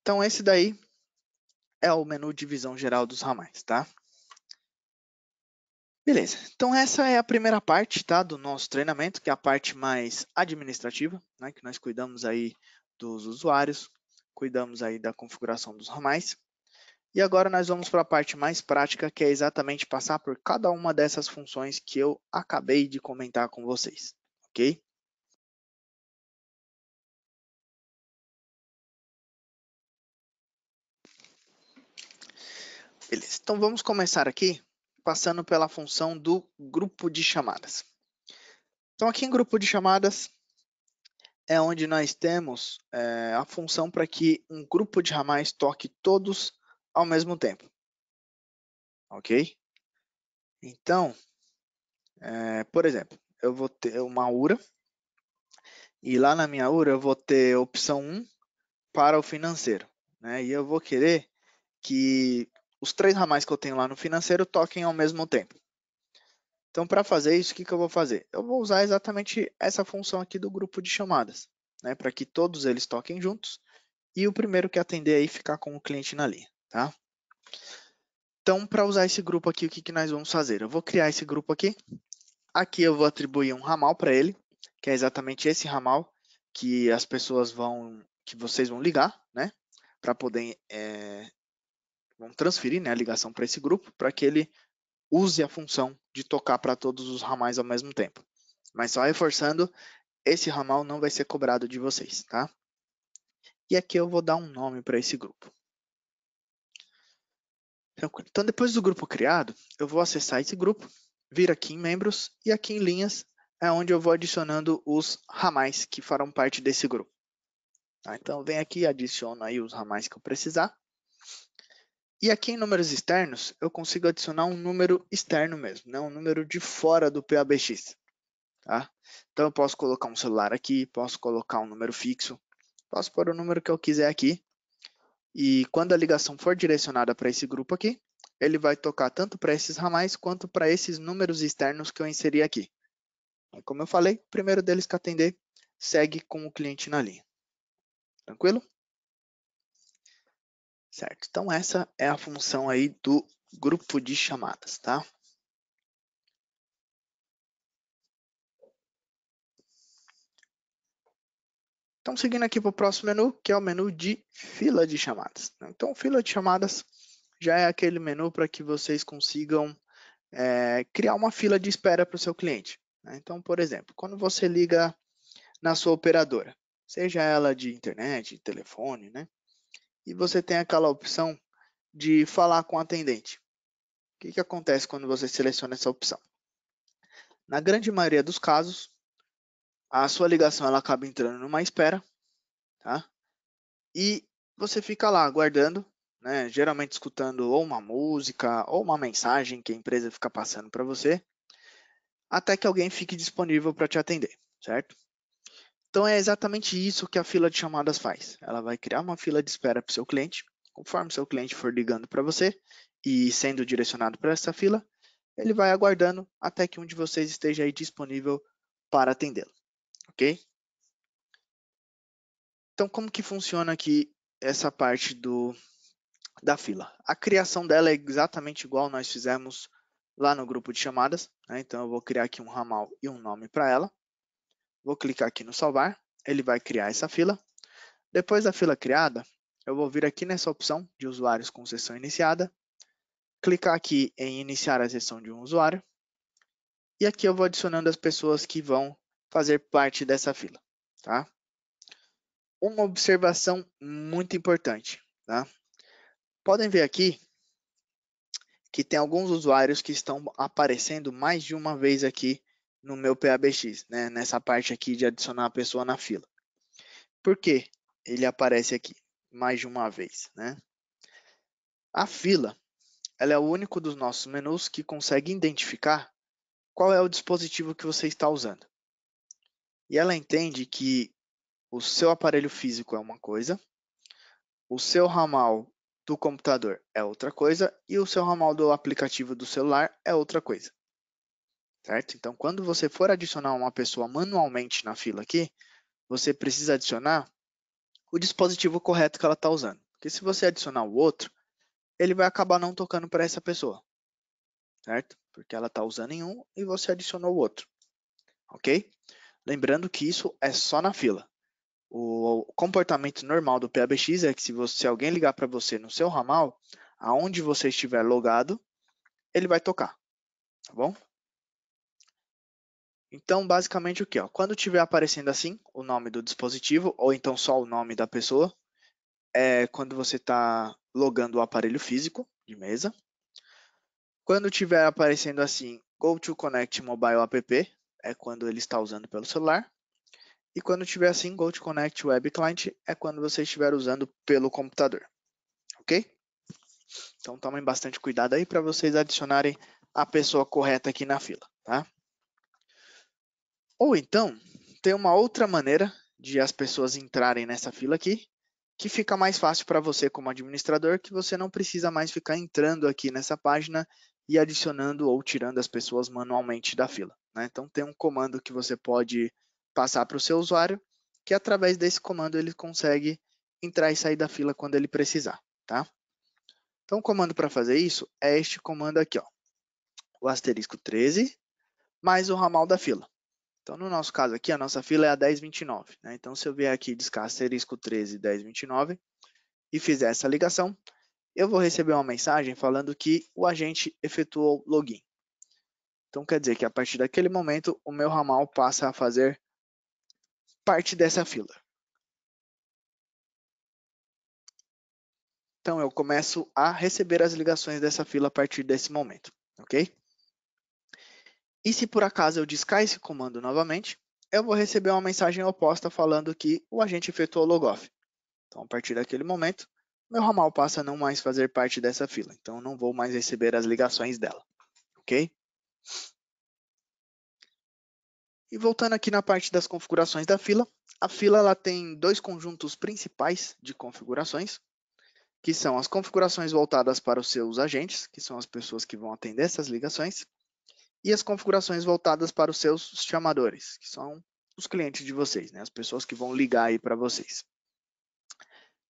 Então, esse daí é o menu de visão geral dos ramais. Tá? Beleza, então essa é a primeira parte tá, do nosso treinamento, que é a parte mais administrativa, né, que nós cuidamos aí dos usuários, cuidamos aí da configuração dos ramais. E agora nós vamos para a parte mais prática, que é exatamente passar por cada uma dessas funções que eu acabei de comentar com vocês, ok? Beleza, então vamos começar aqui passando pela função do grupo de chamadas. Então aqui em grupo de chamadas, é onde nós temos é, a função para que um grupo de ramais toque todos ao mesmo tempo. Ok? Então, é, por exemplo, eu vou ter uma URA, e lá na minha URA eu vou ter opção 1 para o financeiro. Né? E eu vou querer que os três ramais que eu tenho lá no financeiro toquem ao mesmo tempo. Então, para fazer isso, o que, que eu vou fazer? Eu vou usar exatamente essa função aqui do grupo de chamadas, né, para que todos eles toquem juntos e o primeiro que atender aí ficar com o cliente na linha. Tá? Então, para usar esse grupo aqui, o que, que nós vamos fazer? Eu vou criar esse grupo aqui. Aqui eu vou atribuir um ramal para ele, que é exatamente esse ramal que as pessoas vão, que vocês vão ligar, né, para poder é, vão transferir né, a ligação para esse grupo, para que ele use a função de tocar para todos os ramais ao mesmo tempo. Mas só reforçando, esse ramal não vai ser cobrado de vocês, tá? E aqui eu vou dar um nome para esse grupo. Tranquilo. Então, depois do grupo criado, eu vou acessar esse grupo, vir aqui em membros e aqui em linhas é onde eu vou adicionando os ramais que farão parte desse grupo. Tá? Então, vem aqui, adiciona aí os ramais que eu precisar. E aqui em números externos, eu consigo adicionar um número externo mesmo, né? um número de fora do PABX. Tá? Então eu posso colocar um celular aqui, posso colocar um número fixo, posso pôr o número que eu quiser aqui. E quando a ligação for direcionada para esse grupo aqui, ele vai tocar tanto para esses ramais quanto para esses números externos que eu inseri aqui. Então, como eu falei, o primeiro deles que atender segue com o cliente na linha. Tranquilo? Certo, então essa é a função aí do grupo de chamadas, tá? Então, seguindo aqui para o próximo menu, que é o menu de fila de chamadas. Né? Então, fila de chamadas já é aquele menu para que vocês consigam é, criar uma fila de espera para o seu cliente. Né? Então, por exemplo, quando você liga na sua operadora, seja ela de internet, de telefone, né? e você tem aquela opção de falar com o atendente. O que, que acontece quando você seleciona essa opção? Na grande maioria dos casos, a sua ligação ela acaba entrando numa espera, tá? E você fica lá aguardando, né? Geralmente escutando ou uma música ou uma mensagem que a empresa fica passando para você, até que alguém fique disponível para te atender, certo? Então é exatamente isso que a fila de chamadas faz. Ela vai criar uma fila de espera para o seu cliente. Conforme seu cliente for ligando para você e sendo direcionado para essa fila, ele vai aguardando até que um de vocês esteja aí disponível para atendê-lo, ok? Então, como que funciona aqui essa parte do, da fila? A criação dela é exatamente igual nós fizemos lá no grupo de chamadas, né? então eu vou criar aqui um ramal e um nome para ela, Vou clicar aqui no salvar, ele vai criar essa fila. Depois da fila criada, eu vou vir aqui nessa opção de usuários com sessão iniciada, clicar aqui em iniciar a sessão de um usuário, e aqui eu vou adicionando as pessoas que vão fazer parte dessa fila. Tá? Uma observação muito importante. Tá? Podem ver aqui que tem alguns usuários que estão aparecendo mais de uma vez aqui no meu PABX, né? nessa parte aqui de adicionar a pessoa na fila. Por que ele aparece aqui mais de uma vez? Né? A fila ela é o único dos nossos menus que consegue identificar qual é o dispositivo que você está usando. E ela entende que o seu aparelho físico é uma coisa, o seu ramal do computador é outra coisa e o seu ramal do aplicativo do celular é outra coisa certo? Então, quando você for adicionar uma pessoa manualmente na fila aqui, você precisa adicionar o dispositivo correto que ela está usando. Porque se você adicionar o outro, ele vai acabar não tocando para essa pessoa, certo? Porque ela está usando em um e você adicionou o outro, ok? Lembrando que isso é só na fila. O comportamento normal do PABX é que se, você, se alguém ligar para você no seu ramal, aonde você estiver logado, ele vai tocar, tá bom? Então, basicamente o que? quando tiver aparecendo assim o nome do dispositivo, ou então só o nome da pessoa, é quando você está logando o aparelho físico de mesa. Quando tiver aparecendo assim Go to Connect Mobile App, é quando ele está usando pelo celular. E quando tiver assim Go to Connect Web Client, é quando você estiver usando pelo computador. Ok? Então tomem bastante cuidado aí para vocês adicionarem a pessoa correta aqui na fila, tá? Ou então, tem uma outra maneira de as pessoas entrarem nessa fila aqui, que fica mais fácil para você como administrador, que você não precisa mais ficar entrando aqui nessa página e adicionando ou tirando as pessoas manualmente da fila. Né? Então tem um comando que você pode passar para o seu usuário, que através desse comando ele consegue entrar e sair da fila quando ele precisar. Tá? Então o comando para fazer isso é este comando aqui, ó, o asterisco 13, mais o ramal da fila. Então, no nosso caso aqui, a nossa fila é a 1029. Né? Então, se eu vier aqui discar asterisco 13 1029 e fizer essa ligação, eu vou receber uma mensagem falando que o agente efetuou login. Então, quer dizer que a partir daquele momento, o meu ramal passa a fazer parte dessa fila. Então, eu começo a receber as ligações dessa fila a partir desse momento, ok? E se por acaso eu discar esse comando novamente, eu vou receber uma mensagem oposta falando que o agente efetuou o logoff. Então, a partir daquele momento, meu ramal passa a não mais fazer parte dessa fila. Então, não vou mais receber as ligações dela. Ok? E voltando aqui na parte das configurações da fila, a fila ela tem dois conjuntos principais de configurações, que são as configurações voltadas para os seus agentes, que são as pessoas que vão atender essas ligações, e as configurações voltadas para os seus chamadores, que são os clientes de vocês, né? as pessoas que vão ligar aí para vocês.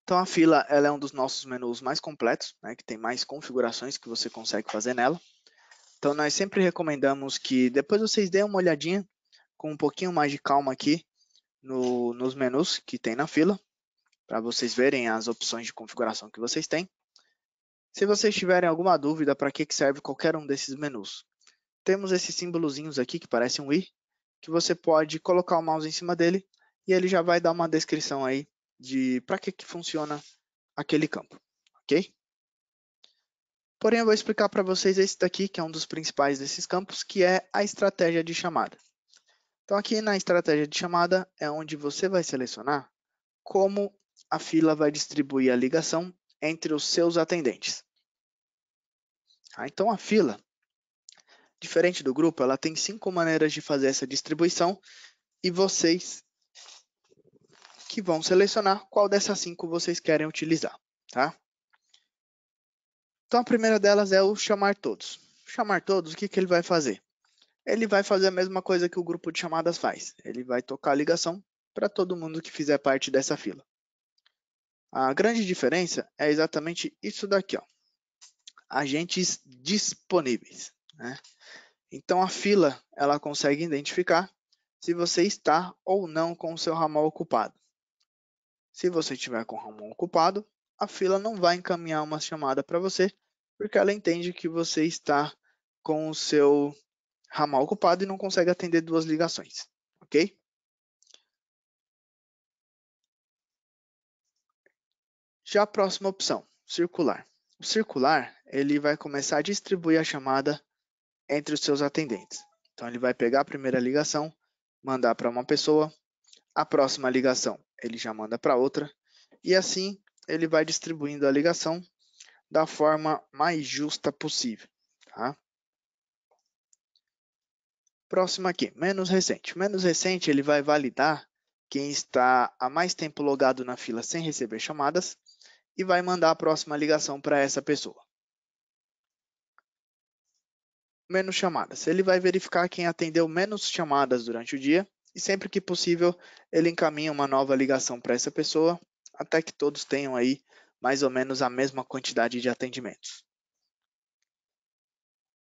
Então, a fila ela é um dos nossos menus mais completos, né? que tem mais configurações que você consegue fazer nela. Então, nós sempre recomendamos que depois vocês deem uma olhadinha com um pouquinho mais de calma aqui no, nos menus que tem na fila, para vocês verem as opções de configuração que vocês têm. Se vocês tiverem alguma dúvida para que serve qualquer um desses menus, temos esses símbolozinhos aqui que parecem um i, que você pode colocar o mouse em cima dele e ele já vai dar uma descrição aí de para que, que funciona aquele campo, ok? Porém, eu vou explicar para vocês esse daqui, que é um dos principais desses campos, que é a estratégia de chamada. Então, aqui na estratégia de chamada é onde você vai selecionar como a fila vai distribuir a ligação entre os seus atendentes. Ah, então, a fila Diferente do grupo, ela tem cinco maneiras de fazer essa distribuição e vocês que vão selecionar qual dessas cinco vocês querem utilizar, tá? Então, a primeira delas é o chamar todos. Chamar todos, o que, que ele vai fazer? Ele vai fazer a mesma coisa que o grupo de chamadas faz. Ele vai tocar a ligação para todo mundo que fizer parte dessa fila. A grande diferença é exatamente isso daqui, ó. Agentes disponíveis. Né? Então a fila ela consegue identificar se você está ou não com o seu ramal ocupado. Se você tiver com o ramal ocupado, a fila não vai encaminhar uma chamada para você, porque ela entende que você está com o seu ramal ocupado e não consegue atender duas ligações, ok? Já a próxima opção, circular. O circular, ele vai começar a distribuir a chamada entre os seus atendentes. Então, ele vai pegar a primeira ligação, mandar para uma pessoa, a próxima ligação ele já manda para outra, e assim ele vai distribuindo a ligação da forma mais justa possível. Tá? Próximo aqui, menos recente. Menos recente ele vai validar quem está há mais tempo logado na fila sem receber chamadas e vai mandar a próxima ligação para essa pessoa menos chamadas. Ele vai verificar quem atendeu menos chamadas durante o dia e sempre que possível ele encaminha uma nova ligação para essa pessoa até que todos tenham aí mais ou menos a mesma quantidade de atendimentos.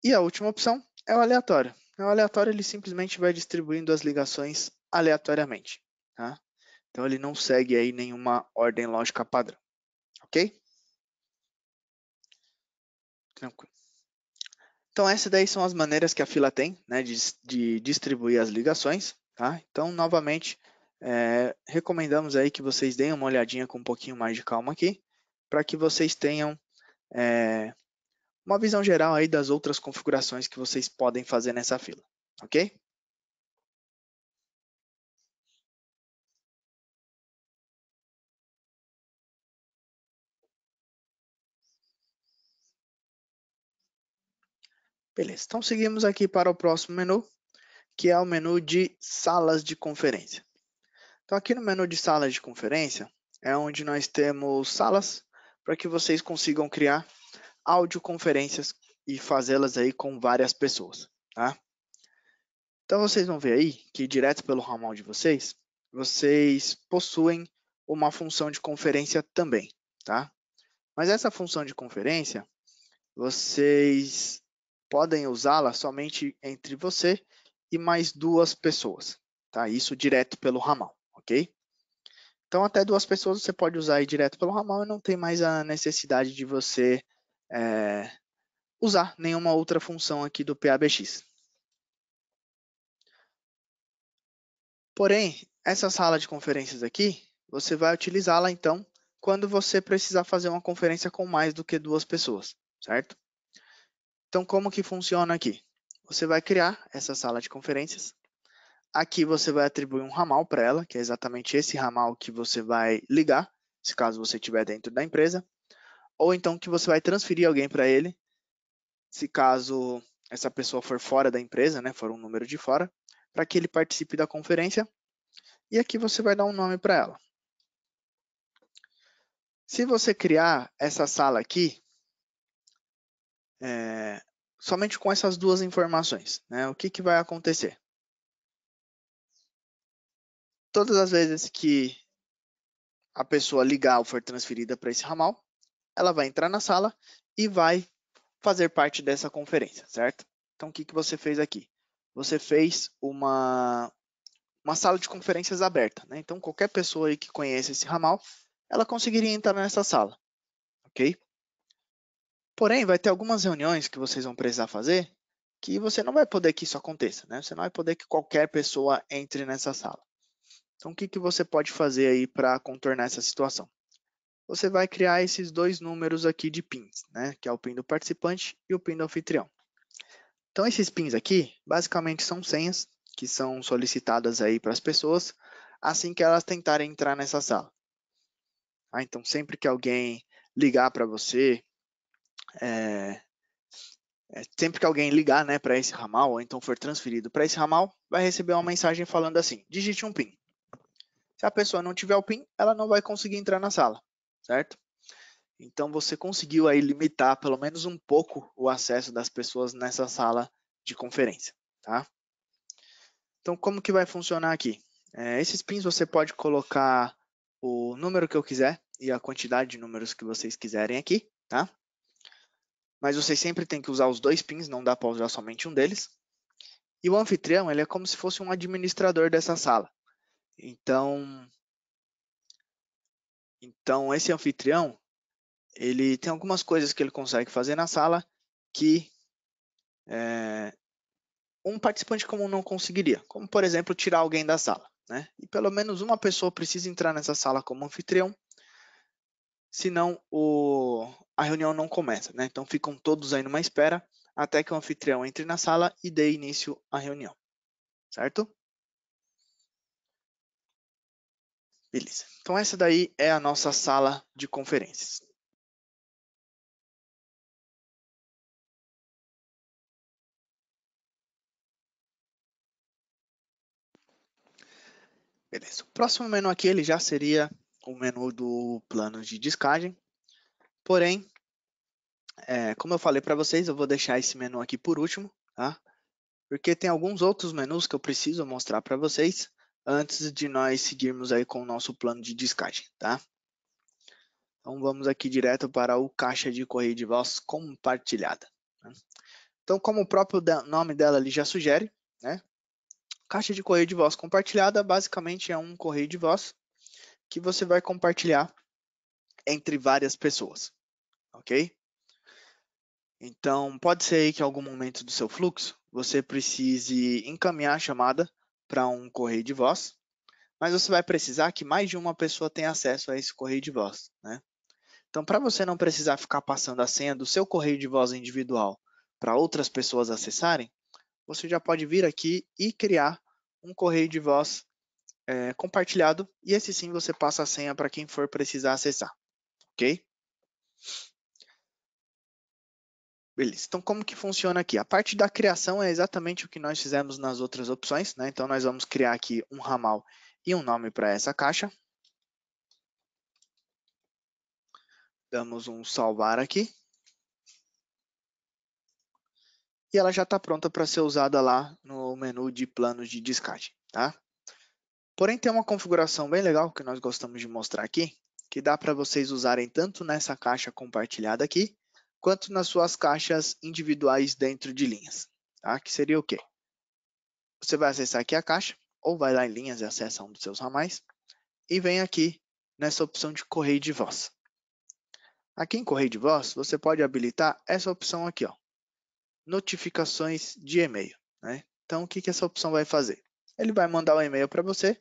E a última opção é o aleatório. O aleatório ele simplesmente vai distribuindo as ligações aleatoriamente. Tá? Então ele não segue aí nenhuma ordem lógica padrão. Ok? Tranquilo. Então, essas daí são as maneiras que a fila tem né, de, de distribuir as ligações. Tá? Então, novamente, é, recomendamos aí que vocês deem uma olhadinha com um pouquinho mais de calma aqui, para que vocês tenham é, uma visão geral aí das outras configurações que vocês podem fazer nessa fila, ok? Beleza, então seguimos aqui para o próximo menu, que é o menu de salas de conferência. Então aqui no menu de salas de conferência é onde nós temos salas para que vocês consigam criar audioconferências e fazê-las aí com várias pessoas, tá? Então vocês vão ver aí que direto pelo ramal de vocês, vocês possuem uma função de conferência também, tá? Mas essa função de conferência, vocês podem usá-la somente entre você e mais duas pessoas, tá? Isso direto pelo ramal, ok? Então, até duas pessoas você pode usar aí direto pelo ramal e não tem mais a necessidade de você é, usar nenhuma outra função aqui do PABX. Porém, essa sala de conferências aqui, você vai utilizá-la, então, quando você precisar fazer uma conferência com mais do que duas pessoas, certo? Então, como que funciona aqui? Você vai criar essa sala de conferências. Aqui você vai atribuir um ramal para ela, que é exatamente esse ramal que você vai ligar, se caso você estiver dentro da empresa. Ou então que você vai transferir alguém para ele, se caso essa pessoa for fora da empresa, né, for um número de fora, para que ele participe da conferência. E aqui você vai dar um nome para ela. Se você criar essa sala aqui, é, somente com essas duas informações, né? O que, que vai acontecer? Todas as vezes que a pessoa ligar ou for transferida para esse ramal, ela vai entrar na sala e vai fazer parte dessa conferência, certo? Então, o que, que você fez aqui? Você fez uma, uma sala de conferências aberta, né? Então, qualquer pessoa aí que conhece esse ramal, ela conseguiria entrar nessa sala, ok? Porém, vai ter algumas reuniões que vocês vão precisar fazer que você não vai poder que isso aconteça, né? Você não vai poder que qualquer pessoa entre nessa sala. Então, o que, que você pode fazer aí para contornar essa situação? Você vai criar esses dois números aqui de pins, né? Que é o pin do participante e o pin do anfitrião. Então, esses pins aqui, basicamente, são senhas que são solicitadas aí para as pessoas assim que elas tentarem entrar nessa sala. Ah, então, sempre que alguém ligar para você é, é, sempre que alguém ligar né, para esse ramal, ou então for transferido para esse ramal, vai receber uma mensagem falando assim: digite um PIN. Se a pessoa não tiver o PIN, ela não vai conseguir entrar na sala, certo? Então você conseguiu aí limitar pelo menos um pouco o acesso das pessoas nessa sala de conferência, tá? Então como que vai funcionar aqui? É, esses pins você pode colocar o número que eu quiser e a quantidade de números que vocês quiserem aqui, tá? mas você sempre tem que usar os dois pins, não dá para usar somente um deles. E o anfitrião, ele é como se fosse um administrador dessa sala. Então, então esse anfitrião, ele tem algumas coisas que ele consegue fazer na sala que é, um participante comum não conseguiria, como por exemplo tirar alguém da sala, né? E pelo menos uma pessoa precisa entrar nessa sala como anfitrião, senão o, a reunião não começa, né? Então ficam todos aí numa espera até que o anfitrião entre na sala e dê início à reunião, certo? Beleza. Então essa daí é a nossa sala de conferências. Beleza. O próximo menu aqui ele já seria o menu do plano de descagem. Porém, é, como eu falei para vocês, eu vou deixar esse menu aqui por último, tá? Porque tem alguns outros menus que eu preciso mostrar para vocês antes de nós seguirmos aí com o nosso plano de descarte, tá? Então vamos aqui direto para o caixa de correio de voz compartilhada. Né? Então, como o próprio nome dela ali já sugere, né? Caixa de correio de voz compartilhada basicamente é um correio de voz que você vai compartilhar entre várias pessoas, ok? Então, pode ser que em algum momento do seu fluxo você precise encaminhar a chamada para um correio de voz, mas você vai precisar que mais de uma pessoa tenha acesso a esse correio de voz, né? Então, para você não precisar ficar passando a senha do seu correio de voz individual para outras pessoas acessarem, você já pode vir aqui e criar um correio de voz é, compartilhado, e esse sim você passa a senha para quem for precisar acessar ok? Beleza, então como que funciona aqui? A parte da criação é exatamente o que nós fizemos nas outras opções, né? Então nós vamos criar aqui um ramal e um nome para essa caixa. Damos um salvar aqui. E ela já está pronta para ser usada lá no menu de planos de descarte, tá? Porém, tem uma configuração bem legal que nós gostamos de mostrar aqui, que dá para vocês usarem tanto nessa caixa compartilhada aqui, quanto nas suas caixas individuais dentro de linhas, tá? que seria o quê? Você vai acessar aqui a caixa, ou vai lá em linhas e acessa um dos seus ramais, e vem aqui nessa opção de correio de voz. Aqui em correio de voz, você pode habilitar essa opção aqui, ó, notificações de e-mail. Né? Então, o que, que essa opção vai fazer? Ele vai mandar um e-mail para você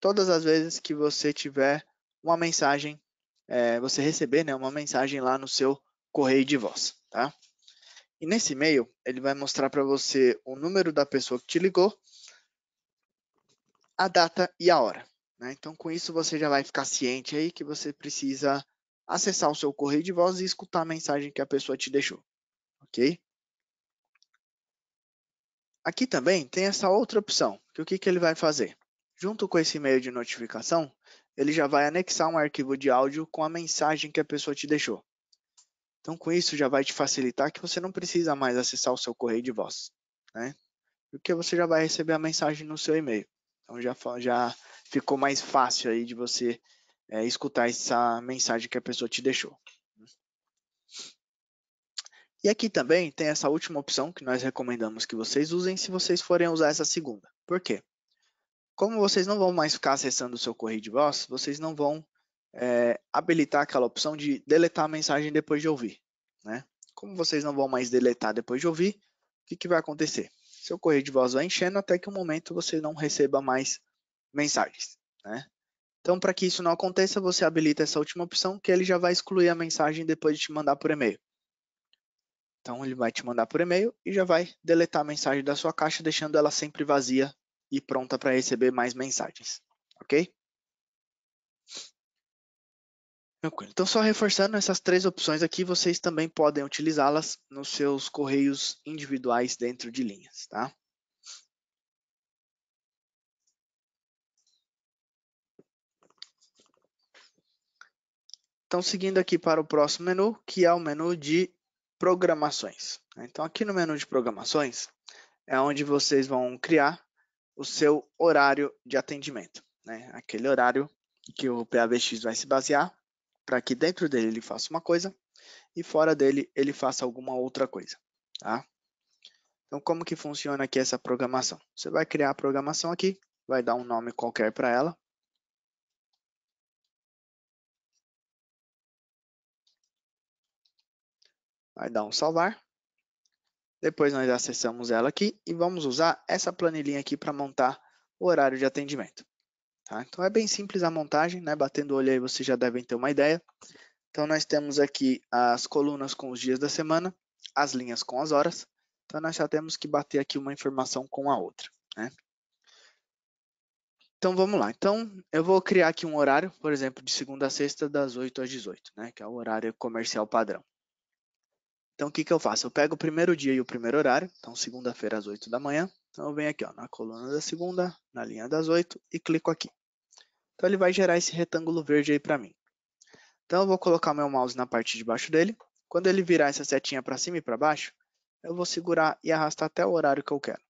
todas as vezes que você tiver uma mensagem, é, você receber né, uma mensagem lá no seu correio de voz, tá? E nesse e-mail, ele vai mostrar para você o número da pessoa que te ligou, a data e a hora. Né? Então, com isso, você já vai ficar ciente aí que você precisa acessar o seu correio de voz e escutar a mensagem que a pessoa te deixou, ok? Aqui também tem essa outra opção, que o que, que ele vai fazer? Junto com esse e-mail de notificação, ele já vai anexar um arquivo de áudio com a mensagem que a pessoa te deixou. Então, com isso, já vai te facilitar que você não precisa mais acessar o seu correio de voz, né? Porque você já vai receber a mensagem no seu e-mail. Então, já, já ficou mais fácil aí de você é, escutar essa mensagem que a pessoa te deixou. E aqui também tem essa última opção que nós recomendamos que vocês usem se vocês forem usar essa segunda. Por quê? Como vocês não vão mais ficar acessando o seu correio de voz, vocês não vão é, habilitar aquela opção de deletar a mensagem depois de ouvir. Né? Como vocês não vão mais deletar depois de ouvir, o que, que vai acontecer? Seu correio de voz vai enchendo até que o um momento você não receba mais mensagens. Né? Então, para que isso não aconteça, você habilita essa última opção, que ele já vai excluir a mensagem depois de te mandar por e-mail. Então, ele vai te mandar por e-mail e já vai deletar a mensagem da sua caixa, deixando ela sempre vazia e pronta para receber mais mensagens, ok? Então, só reforçando, essas três opções aqui, vocês também podem utilizá-las nos seus correios individuais dentro de linhas, tá? Então, seguindo aqui para o próximo menu, que é o menu de programações. Né? Então, aqui no menu de programações, é onde vocês vão criar o seu horário de atendimento, né? Aquele horário que o PABX vai se basear para que dentro dele ele faça uma coisa e fora dele ele faça alguma outra coisa, tá? Então, como que funciona aqui essa programação? Você vai criar a programação aqui, vai dar um nome qualquer para ela. Vai dar um salvar. Depois nós acessamos ela aqui e vamos usar essa planilhinha aqui para montar o horário de atendimento. Tá? Então é bem simples a montagem, né? batendo o olho aí vocês já devem ter uma ideia. Então nós temos aqui as colunas com os dias da semana, as linhas com as horas. Então nós já temos que bater aqui uma informação com a outra. Né? Então vamos lá. Então eu vou criar aqui um horário, por exemplo, de segunda a sexta das 8 às 18, né? que é o horário comercial padrão. Então, o que, que eu faço? Eu pego o primeiro dia e o primeiro horário, então segunda-feira às 8 da manhã. Então, eu venho aqui ó, na coluna da segunda, na linha das 8 e clico aqui. Então, ele vai gerar esse retângulo verde aí para mim. Então, eu vou colocar meu mouse na parte de baixo dele. Quando ele virar essa setinha para cima e para baixo, eu vou segurar e arrastar até o horário que eu quero.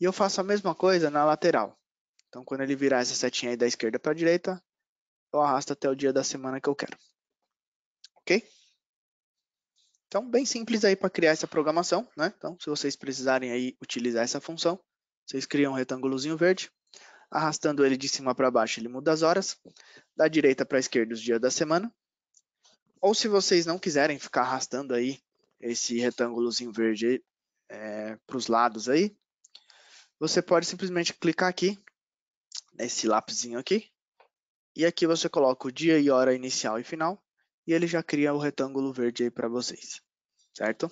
E eu faço a mesma coisa na lateral. Então, quando ele virar essa setinha aí da esquerda para a direita, eu arrasto até o dia da semana que eu quero. Ok? Então, bem simples aí para criar essa programação, né? Então, se vocês precisarem aí utilizar essa função, vocês criam um retângulozinho verde, arrastando ele de cima para baixo, ele muda as horas, da direita para a esquerda os dias da semana. Ou se vocês não quiserem ficar arrastando aí esse retângulozinho verde é, para os lados aí, você pode simplesmente clicar aqui, nesse lápisinho aqui, e aqui você coloca o dia e hora inicial e final, e ele já cria o retângulo verde aí para vocês, certo?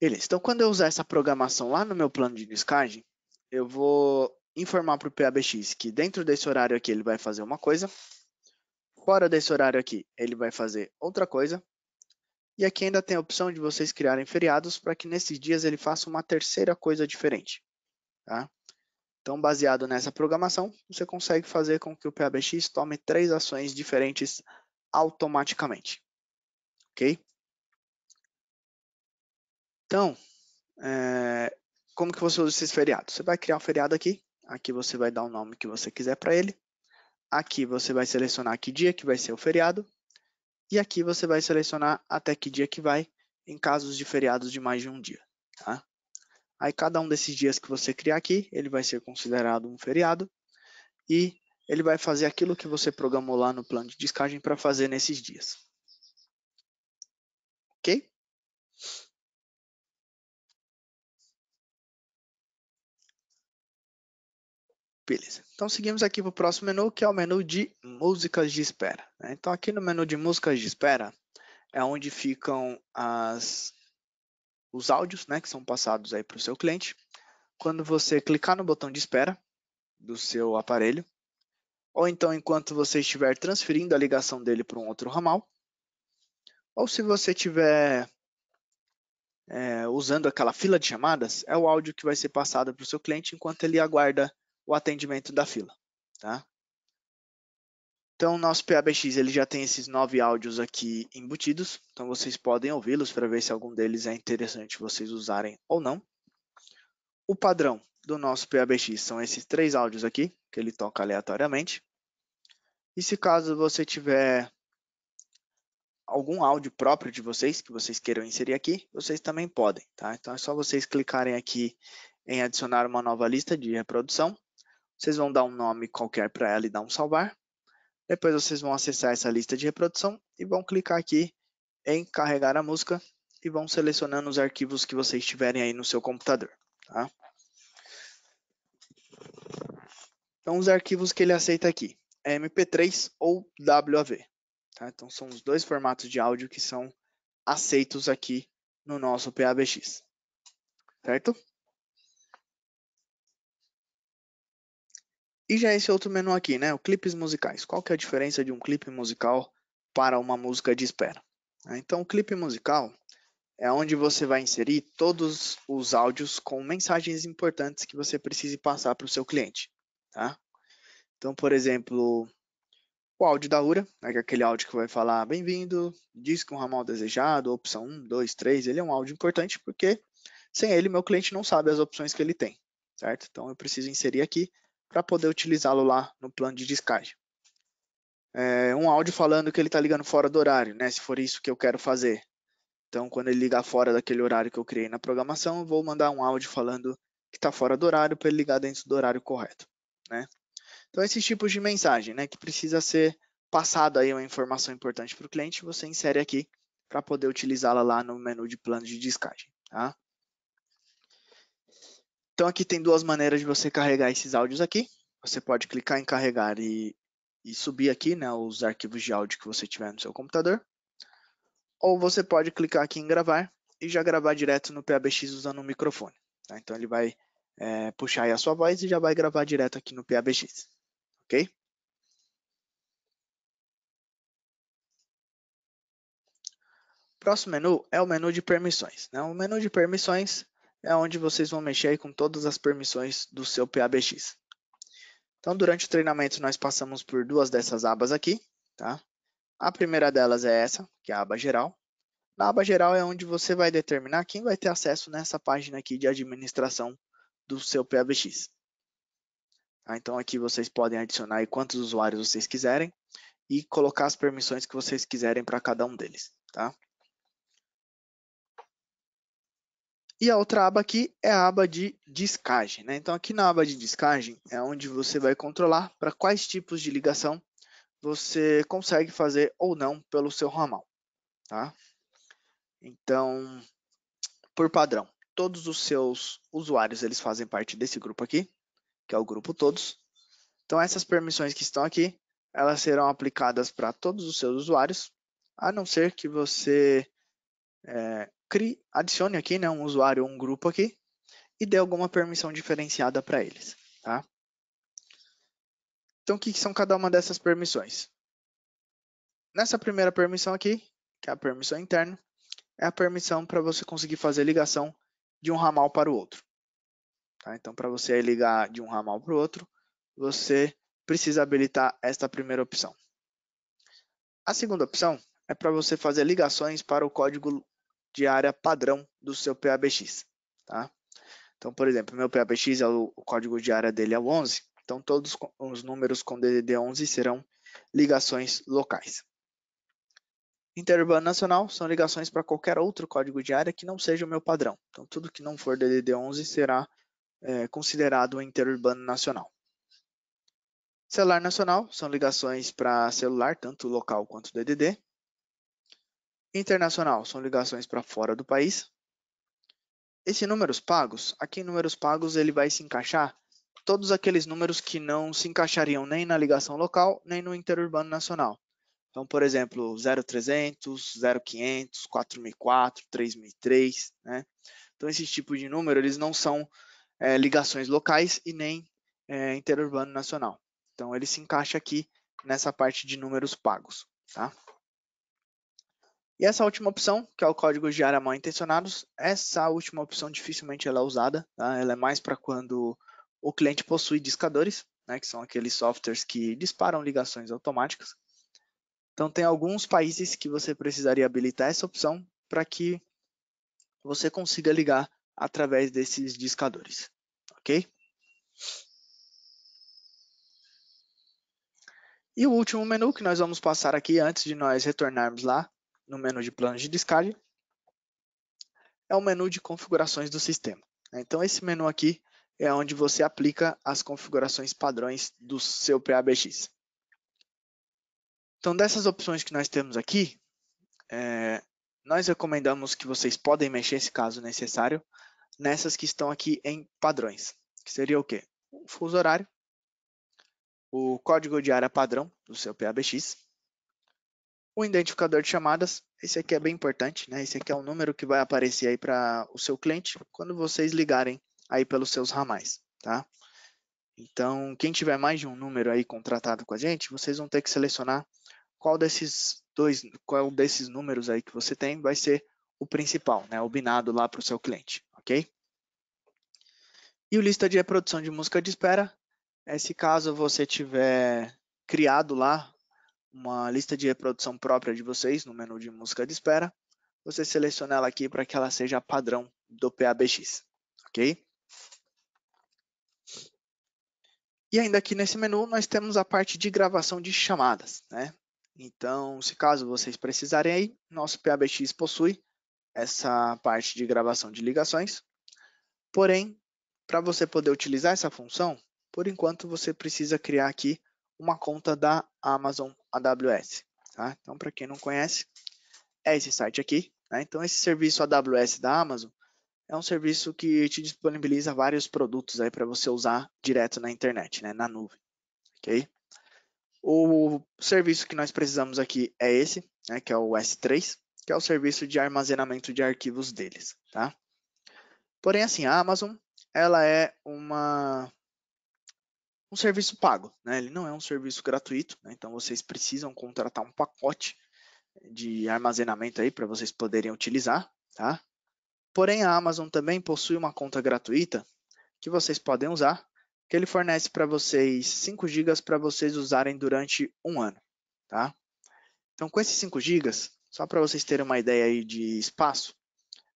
Beleza, então quando eu usar essa programação lá no meu plano de descarga, eu vou informar para o PABX que dentro desse horário aqui ele vai fazer uma coisa, fora desse horário aqui ele vai fazer outra coisa, e aqui ainda tem a opção de vocês criarem feriados para que nesses dias ele faça uma terceira coisa diferente. Tá? Então, baseado nessa programação, você consegue fazer com que o PABX tome três ações diferentes automaticamente. Ok? Então, é, como que você usa esses feriados? Você vai criar um feriado aqui, aqui você vai dar o nome que você quiser para ele, aqui você vai selecionar que dia que vai ser o feriado, e aqui você vai selecionar até que dia que vai, em casos de feriados de mais de um dia. Tá? Aí cada um desses dias que você criar aqui, ele vai ser considerado um feriado e ele vai fazer aquilo que você programou lá no plano de descagem para fazer nesses dias. Ok? Beleza. Então seguimos aqui para o próximo menu, que é o menu de músicas de espera. Né? Então aqui no menu de músicas de espera é onde ficam as os áudios né, que são passados aí para o seu cliente. Quando você clicar no botão de espera do seu aparelho, ou então enquanto você estiver transferindo a ligação dele para um outro ramal, ou se você estiver é, usando aquela fila de chamadas, é o áudio que vai ser passado para o seu cliente enquanto ele aguarda o atendimento da fila. Tá? Então, o nosso PABX ele já tem esses nove áudios aqui embutidos, então vocês podem ouvi-los para ver se algum deles é interessante vocês usarem ou não. O padrão do nosso PABX são esses três áudios aqui, que ele toca aleatoriamente. E se caso você tiver algum áudio próprio de vocês, que vocês queiram inserir aqui, vocês também podem, tá? Então, é só vocês clicarem aqui em adicionar uma nova lista de reprodução. Vocês vão dar um nome qualquer para ela e dar um salvar. Depois vocês vão acessar essa lista de reprodução e vão clicar aqui em carregar a música e vão selecionando os arquivos que vocês tiverem aí no seu computador. Tá? Então, os arquivos que ele aceita aqui é MP3 ou WAV. Tá? Então, são os dois formatos de áudio que são aceitos aqui no nosso PABX. Certo? E já esse outro menu aqui, né? O clipes musicais. Qual que é a diferença de um clipe musical para uma música de espera? Então, o clipe musical é onde você vai inserir todos os áudios com mensagens importantes que você precise passar para o seu cliente, tá? Então, por exemplo, o áudio da URA, né? é aquele áudio que vai falar bem-vindo, diz que um ramal desejado, opção 1, 2, 3, ele é um áudio importante porque sem ele meu cliente não sabe as opções que ele tem, certo? Então, eu preciso inserir aqui para poder utilizá-lo lá no plano de descarte. É, um áudio falando que ele está ligando fora do horário, né? Se for isso que eu quero fazer. Então, quando ele ligar fora daquele horário que eu criei na programação, eu vou mandar um áudio falando que está fora do horário para ele ligar dentro do horário correto, né? Então, esses tipos de mensagem, né? Que precisa ser passada aí uma informação importante para o cliente, você insere aqui para poder utilizá-la lá no menu de plano de descarte, tá? Então aqui tem duas maneiras de você carregar esses áudios aqui. Você pode clicar em carregar e, e subir aqui né, os arquivos de áudio que você tiver no seu computador. Ou você pode clicar aqui em gravar e já gravar direto no PABX usando o microfone. Tá? Então ele vai é, puxar aí a sua voz e já vai gravar direto aqui no PABX. Ok? próximo menu é o menu de permissões. Né? O menu de permissões é onde vocês vão mexer com todas as permissões do seu PABX. Então, durante o treinamento, nós passamos por duas dessas abas aqui, tá? A primeira delas é essa, que é a aba geral. Na aba geral é onde você vai determinar quem vai ter acesso nessa página aqui de administração do seu PABX. Tá? Então, aqui vocês podem adicionar quantos usuários vocês quiserem e colocar as permissões que vocês quiserem para cada um deles, tá? E a outra aba aqui é a aba de descagem. Né? Então, aqui na aba de descagem é onde você vai controlar para quais tipos de ligação você consegue fazer ou não pelo seu ramal. Tá? Então, por padrão, todos os seus usuários eles fazem parte desse grupo aqui, que é o grupo todos. Então, essas permissões que estão aqui, elas serão aplicadas para todos os seus usuários, a não ser que você é, crie, adicione aqui né, um usuário ou um grupo aqui e dê alguma permissão diferenciada para eles. Tá? Então, o que, que são cada uma dessas permissões? Nessa primeira permissão aqui, que é a permissão interna, é a permissão para você conseguir fazer ligação de um ramal para o outro. Tá? Então, para você ligar de um ramal para o outro, você precisa habilitar esta primeira opção. A segunda opção é para você fazer ligações para o código diária padrão do seu PABX. Tá? Então, por exemplo, meu PABX, é o, o código diário dele é o 11, então todos os números com DDD11 serão ligações locais. Interurbano nacional são ligações para qualquer outro código de área que não seja o meu padrão. Então, tudo que não for DDD11 será é, considerado interurbano nacional. Celular nacional são ligações para celular, tanto local quanto DDD. Internacional são ligações para fora do país. Esse números pagos, aqui em números pagos ele vai se encaixar todos aqueles números que não se encaixariam nem na ligação local, nem no interurbano nacional. Então, por exemplo, 0300, 0500, 4004, 3003, né? Então, esse tipo de número, eles não são é, ligações locais e nem é, interurbano nacional. Então, ele se encaixa aqui nessa parte de números pagos, tá? E essa última opção, que é o código de área mal intencionados, essa última opção dificilmente ela é usada, tá? ela é mais para quando o cliente possui discadores, né, que são aqueles softwares que disparam ligações automáticas. Então tem alguns países que você precisaria habilitar essa opção para que você consiga ligar através desses discadores, ok? E o último menu que nós vamos passar aqui antes de nós retornarmos lá no menu de plano de descarga é o menu de configurações do sistema. Né? Então, esse menu aqui é onde você aplica as configurações padrões do seu PABX. Então, dessas opções que nós temos aqui, é, nós recomendamos que vocês podem mexer, se caso necessário, nessas que estão aqui em padrões, que seria o quê? O fuso horário, o código de área padrão do seu PABX, o identificador de chamadas, esse aqui é bem importante, né? Esse aqui é o número que vai aparecer aí para o seu cliente quando vocês ligarem aí pelos seus ramais, tá? Então, quem tiver mais de um número aí contratado com a gente, vocês vão ter que selecionar qual desses dois, qual desses números aí que você tem vai ser o principal, né? O binado lá para o seu cliente, ok? E o lista de reprodução de música de espera, esse caso você tiver criado lá uma lista de reprodução própria de vocês no menu de música de espera, você seleciona ela aqui para que ela seja padrão do PABX, ok? E ainda aqui nesse menu nós temos a parte de gravação de chamadas, né? Então, se caso vocês precisarem aí, nosso PABX possui essa parte de gravação de ligações. Porém, para você poder utilizar essa função, por enquanto você precisa criar aqui uma conta da Amazon AWS. Tá? Então, para quem não conhece, é esse site aqui. Né? Então, esse serviço AWS da Amazon é um serviço que te disponibiliza vários produtos aí para você usar direto na internet, né? na nuvem. Ok? O serviço que nós precisamos aqui é esse, né? que é o S3, que é o serviço de armazenamento de arquivos deles. Tá? Porém, assim, a Amazon ela é uma um serviço pago, né? Ele não é um serviço gratuito, né? então vocês precisam contratar um pacote de armazenamento aí para vocês poderem utilizar, tá? Porém, a Amazon também possui uma conta gratuita que vocês podem usar, que ele fornece para vocês 5 GB para vocês usarem durante um ano, tá? Então, com esses 5 GB, só para vocês terem uma ideia aí de espaço,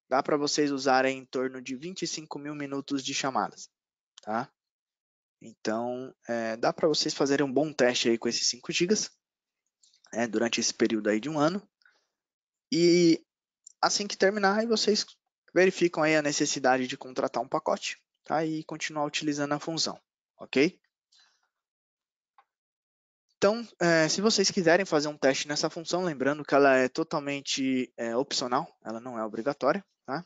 dá para vocês usarem em torno de 25 mil minutos de chamadas, tá? Então, é, dá para vocês fazerem um bom teste aí com esses 5 GB é, durante esse período aí de um ano. E assim que terminar, aí vocês verificam aí a necessidade de contratar um pacote tá? e continuar utilizando a função, ok? Então, é, se vocês quiserem fazer um teste nessa função, lembrando que ela é totalmente é, opcional, ela não é obrigatória, tá?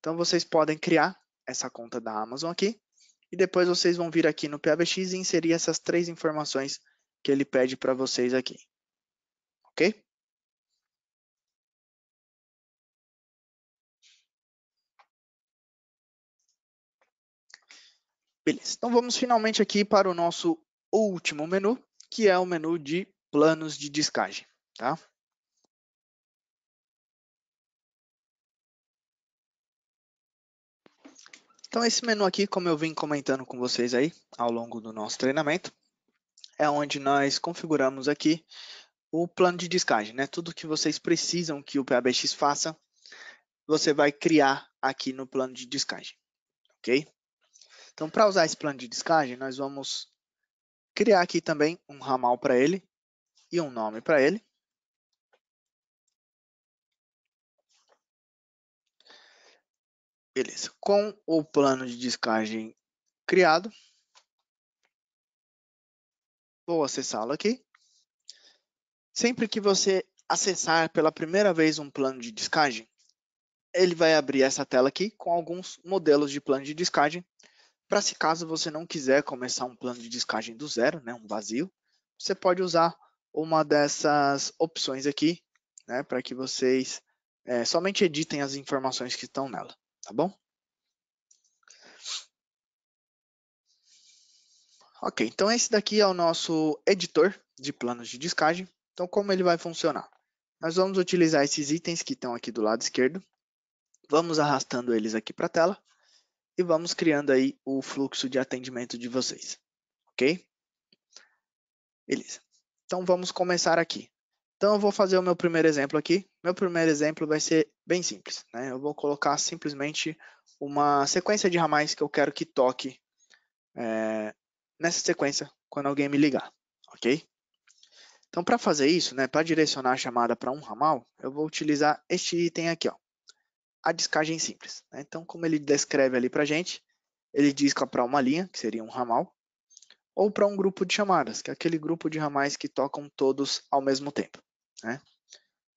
Então, vocês podem criar essa conta da Amazon aqui e depois vocês vão vir aqui no PABX e inserir essas três informações que ele pede para vocês aqui. Ok? Beleza, então vamos finalmente aqui para o nosso último menu, que é o menu de planos de descagem. Tá? Então, esse menu aqui, como eu vim comentando com vocês aí ao longo do nosso treinamento, é onde nós configuramos aqui o plano de descarte, né? Tudo que vocês precisam que o PABX faça, você vai criar aqui no plano de descarte, ok? Então, para usar esse plano de descarte, nós vamos criar aqui também um ramal para ele e um nome para ele. Beleza. Com o plano de descagem criado, vou acessá-lo aqui. Sempre que você acessar pela primeira vez um plano de descagem, ele vai abrir essa tela aqui com alguns modelos de plano de descagem, para se caso você não quiser começar um plano de descagem do zero, né, um vazio, você pode usar uma dessas opções aqui, né, para que vocês é, somente editem as informações que estão nela tá bom? Ok, então esse daqui é o nosso editor de planos de descagem. Então, como ele vai funcionar? Nós vamos utilizar esses itens que estão aqui do lado esquerdo, vamos arrastando eles aqui para a tela e vamos criando aí o fluxo de atendimento de vocês, ok? Beleza. Então, vamos começar aqui. Então, eu vou fazer o meu primeiro exemplo aqui. Meu primeiro exemplo vai ser bem simples. Né? Eu vou colocar simplesmente uma sequência de ramais que eu quero que toque é, nessa sequência quando alguém me ligar, ok? Então, para fazer isso, né, para direcionar a chamada para um ramal, eu vou utilizar este item aqui, ó, a discagem simples. Né? Então, como ele descreve ali para a gente, ele disca é para uma linha, que seria um ramal, ou para um grupo de chamadas, que é aquele grupo de ramais que tocam todos ao mesmo tempo. Né?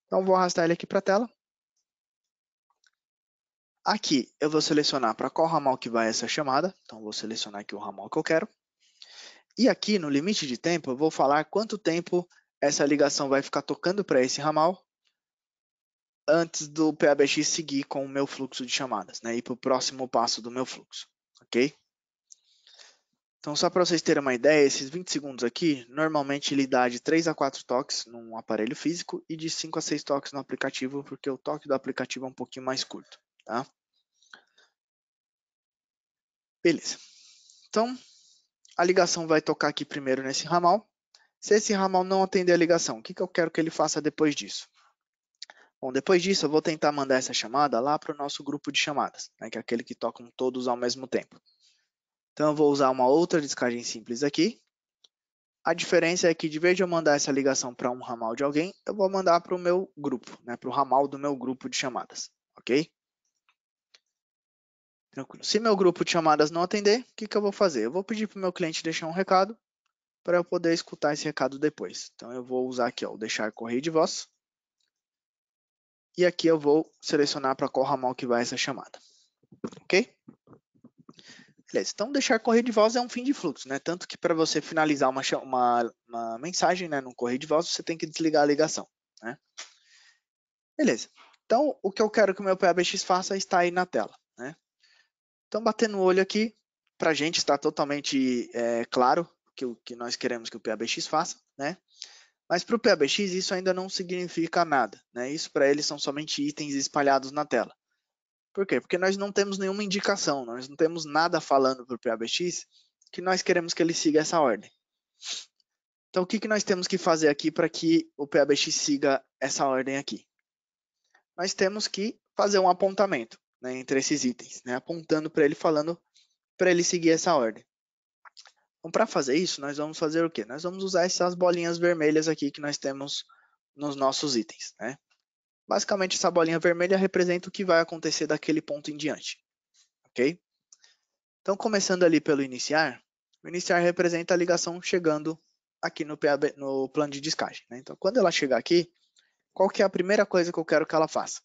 Então, vou arrastar ele aqui para a tela. Aqui, eu vou selecionar para qual ramal que vai essa chamada. Então, vou selecionar aqui o ramal que eu quero. E aqui, no limite de tempo, eu vou falar quanto tempo essa ligação vai ficar tocando para esse ramal antes do PABX seguir com o meu fluxo de chamadas, né? E para o próximo passo do meu fluxo, ok? Então, só para vocês terem uma ideia, esses 20 segundos aqui, normalmente ele dá de 3 a 4 toques num aparelho físico e de 5 a 6 toques no aplicativo, porque o toque do aplicativo é um pouquinho mais curto, tá? Beleza. Então, a ligação vai tocar aqui primeiro nesse ramal. Se esse ramal não atender a ligação, o que, que eu quero que ele faça depois disso? Bom, depois disso eu vou tentar mandar essa chamada lá para o nosso grupo de chamadas, né, que é aquele que tocam todos ao mesmo tempo. Então eu vou usar uma outra descagem simples aqui. A diferença é que de vez de eu mandar essa ligação para um ramal de alguém, eu vou mandar para o meu grupo, né, para o ramal do meu grupo de chamadas, ok? Tranquilo. Se meu grupo de chamadas não atender, o que, que eu vou fazer? Eu vou pedir para o meu cliente deixar um recado para eu poder escutar esse recado depois. Então eu vou usar aqui ó, o deixar correio de voz. E aqui eu vou selecionar para qual ramal que vai essa chamada. Ok? Beleza, então deixar correr de voz é um fim de fluxo, né? Tanto que para você finalizar uma, uma, uma, mensagem né, no correio de voz, você tem que desligar a ligação, né? Beleza. Então, o que eu quero que o meu PABX faça é está aí na tela, né? Então, batendo o olho aqui, para a gente está totalmente é, claro que o que nós queremos que o PABX faça, né? Mas para o PABX isso ainda não significa nada, né? Isso para ele são somente itens espalhados na tela. Por quê? Porque nós não temos nenhuma indicação, nós não temos nada falando para o PABX que nós queremos que ele siga essa ordem. Então, o que, que nós temos que fazer aqui para que o PABX siga essa ordem aqui? Nós temos que fazer um apontamento né, entre esses itens, né, apontando para ele, falando para ele seguir essa ordem. Então, para fazer isso, nós vamos fazer o quê? Nós vamos usar essas bolinhas vermelhas aqui que nós temos nos nossos itens. Né? Basicamente, essa bolinha vermelha representa o que vai acontecer daquele ponto em diante. Ok? Então, começando ali pelo iniciar, o iniciar representa a ligação chegando aqui no, PAB, no plano de descagem. Né? Então, quando ela chegar aqui, qual que é a primeira coisa que eu quero que ela faça?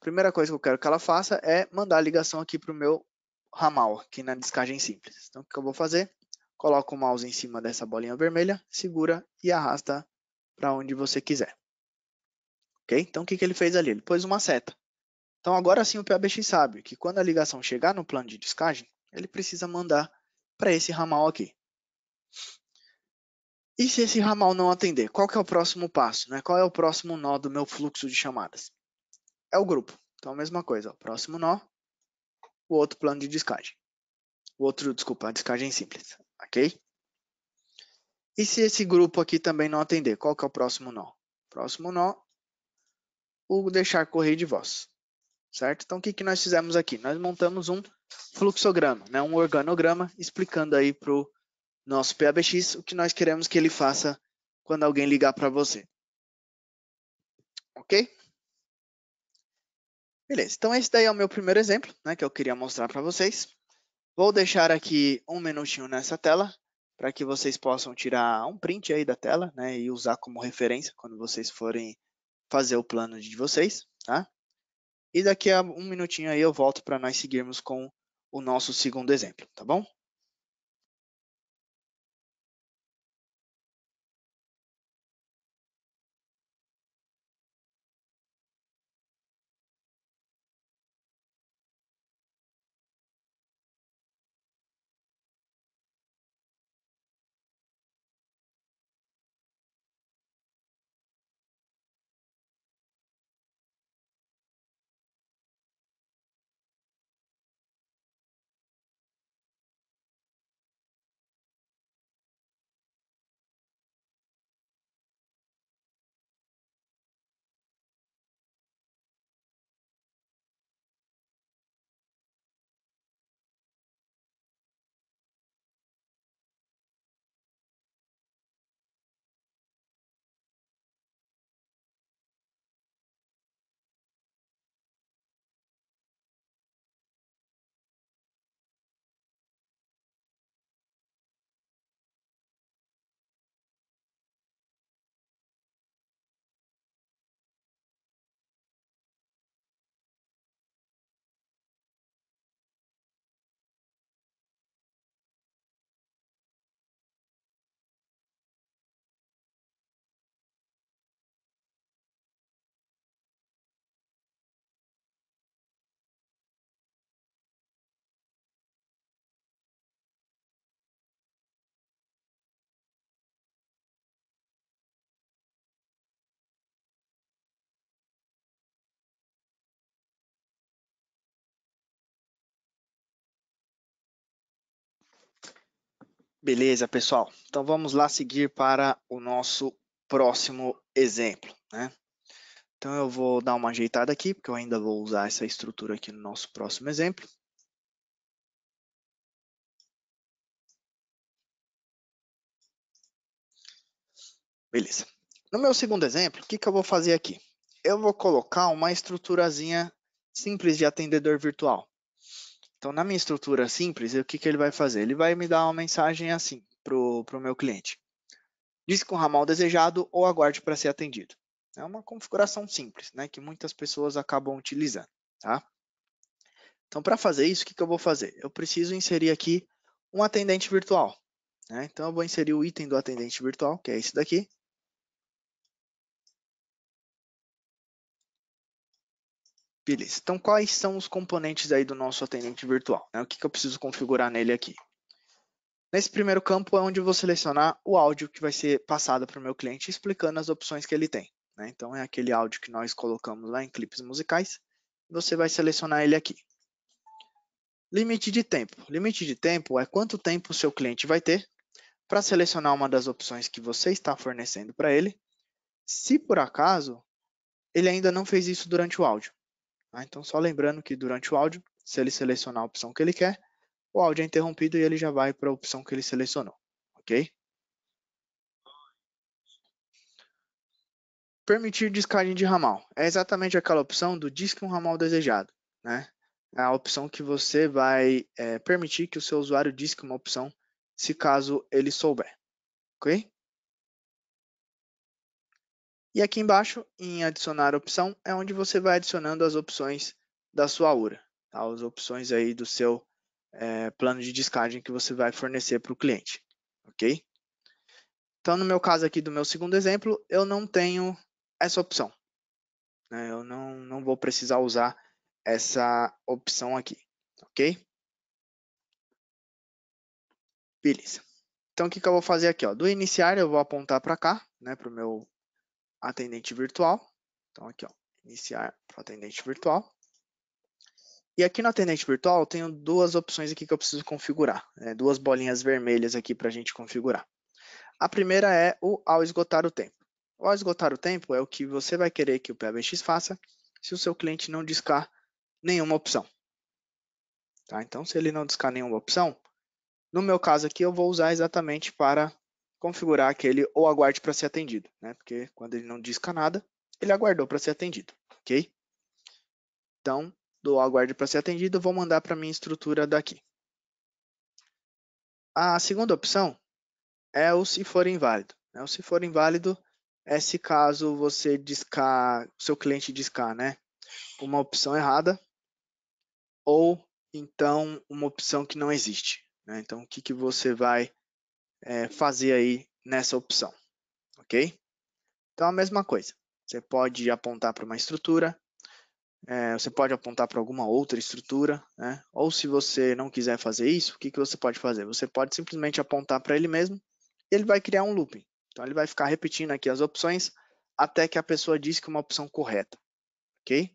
A primeira coisa que eu quero que ela faça é mandar a ligação aqui para o meu ramal, aqui na descagem simples. Então, o que eu vou fazer? Coloca o mouse em cima dessa bolinha vermelha, segura e arrasta para onde você quiser. Ok? Então, o que, que ele fez ali? Ele pôs uma seta. Então, agora sim, o PABX sabe que quando a ligação chegar no plano de descagem, ele precisa mandar para esse ramal aqui. E se esse ramal não atender, qual é o próximo passo? Né? Qual é o próximo nó do meu fluxo de chamadas? É o grupo. Então, a mesma coisa. Ó, próximo nó, o outro plano de descagem. O outro, desculpa, a descagem simples. Ok? E se esse grupo aqui também não atender, qual é o próximo nó? Próximo nó, o deixar correr de voz. Certo? Então, o que, que nós fizemos aqui? Nós montamos um fluxograma, né? um organograma, explicando aí para o nosso PABX o que nós queremos que ele faça quando alguém ligar para você. Ok? Beleza, então esse daí é o meu primeiro exemplo, né, que eu queria mostrar para vocês. Vou deixar aqui um minutinho nessa tela, para que vocês possam tirar um print aí da tela, né, e usar como referência quando vocês forem fazer o plano de vocês, tá? E daqui a um minutinho aí eu volto para nós seguirmos com o nosso segundo exemplo, tá bom? Beleza, pessoal. Então vamos lá seguir para o nosso próximo exemplo, né? Então eu vou dar uma ajeitada aqui, porque eu ainda vou usar essa estrutura aqui no nosso próximo exemplo. Beleza. No meu segundo exemplo, o que, que eu vou fazer aqui? Eu vou colocar uma estruturazinha simples de atendedor virtual. Então, na minha estrutura simples, o que, que ele vai fazer? Ele vai me dar uma mensagem assim para o meu cliente. Diz com o ramal desejado ou aguarde para ser atendido. É uma configuração simples, né, que muitas pessoas acabam utilizando. Tá? Então, para fazer isso, o que, que eu vou fazer? Eu preciso inserir aqui um atendente virtual. Né? Então, eu vou inserir o item do atendente virtual, que é esse daqui. Beleza, então quais são os componentes aí do nosso atendente virtual? Né? O que, eu preciso configurar nele aqui? Nesse primeiro campo é onde eu vou selecionar o áudio que vai ser passado para o meu cliente, explicando as opções que ele tem. Né? Então é aquele áudio que nós colocamos lá em clipes musicais, você vai selecionar ele aqui. Limite de tempo. Limite de tempo é quanto tempo o seu cliente vai ter para selecionar uma das opções que você está fornecendo para ele, se por acaso ele ainda não fez isso durante o áudio. Ah, então, só lembrando que durante o áudio, se ele selecionar a opção que ele quer, o áudio é interrompido e ele já vai para a opção que ele selecionou, ok? Permitir descagem de ramal. É exatamente aquela opção do disque um ramal desejado, né? É a opção que você vai é, permitir que o seu usuário disque uma opção, se caso ele souber, ok? E aqui embaixo, em adicionar opção, é onde você vai adicionando as opções da sua URA, tá? as opções aí do seu é, plano de descagem que você vai fornecer para o cliente, ok? Então, no meu caso aqui do meu segundo exemplo, eu não tenho essa opção. Né? Eu não, não vou precisar usar essa opção aqui, ok? Beleza. Então, o que, que eu vou fazer aqui? Ó? Do iniciar, eu vou apontar para cá, né, para o meu atendente virtual. Então, aqui, ó, iniciar para o atendente virtual. E aqui no atendente virtual, eu tenho duas opções aqui que eu preciso configurar, né? duas bolinhas vermelhas aqui para a gente configurar. A primeira é o ao esgotar o tempo. O ao esgotar o tempo é o que você vai querer que o PBX faça se o seu cliente não discar nenhuma opção. Tá? Então, se ele não discar nenhuma opção, no meu caso aqui, eu vou usar exatamente para configurar aquele ou aguarde para ser atendido, né? Porque quando ele não disca nada, ele aguardou para ser atendido, ok? Então, do aguarde para ser atendido, vou mandar para minha estrutura daqui. A segunda opção é o se for inválido. Né? O se for inválido é se caso você discar, seu cliente discar, né? Uma opção errada ou então uma opção que não existe. Né? Então, o que, que você vai é, fazer aí nessa opção, ok? Então, a mesma coisa. Você pode apontar para uma estrutura, é, você pode apontar para alguma outra estrutura, né? ou se você não quiser fazer isso, o que, que você pode fazer? Você pode simplesmente apontar para ele mesmo e ele vai criar um looping. Então, ele vai ficar repetindo aqui as opções até que a pessoa diz que é uma opção correta, ok?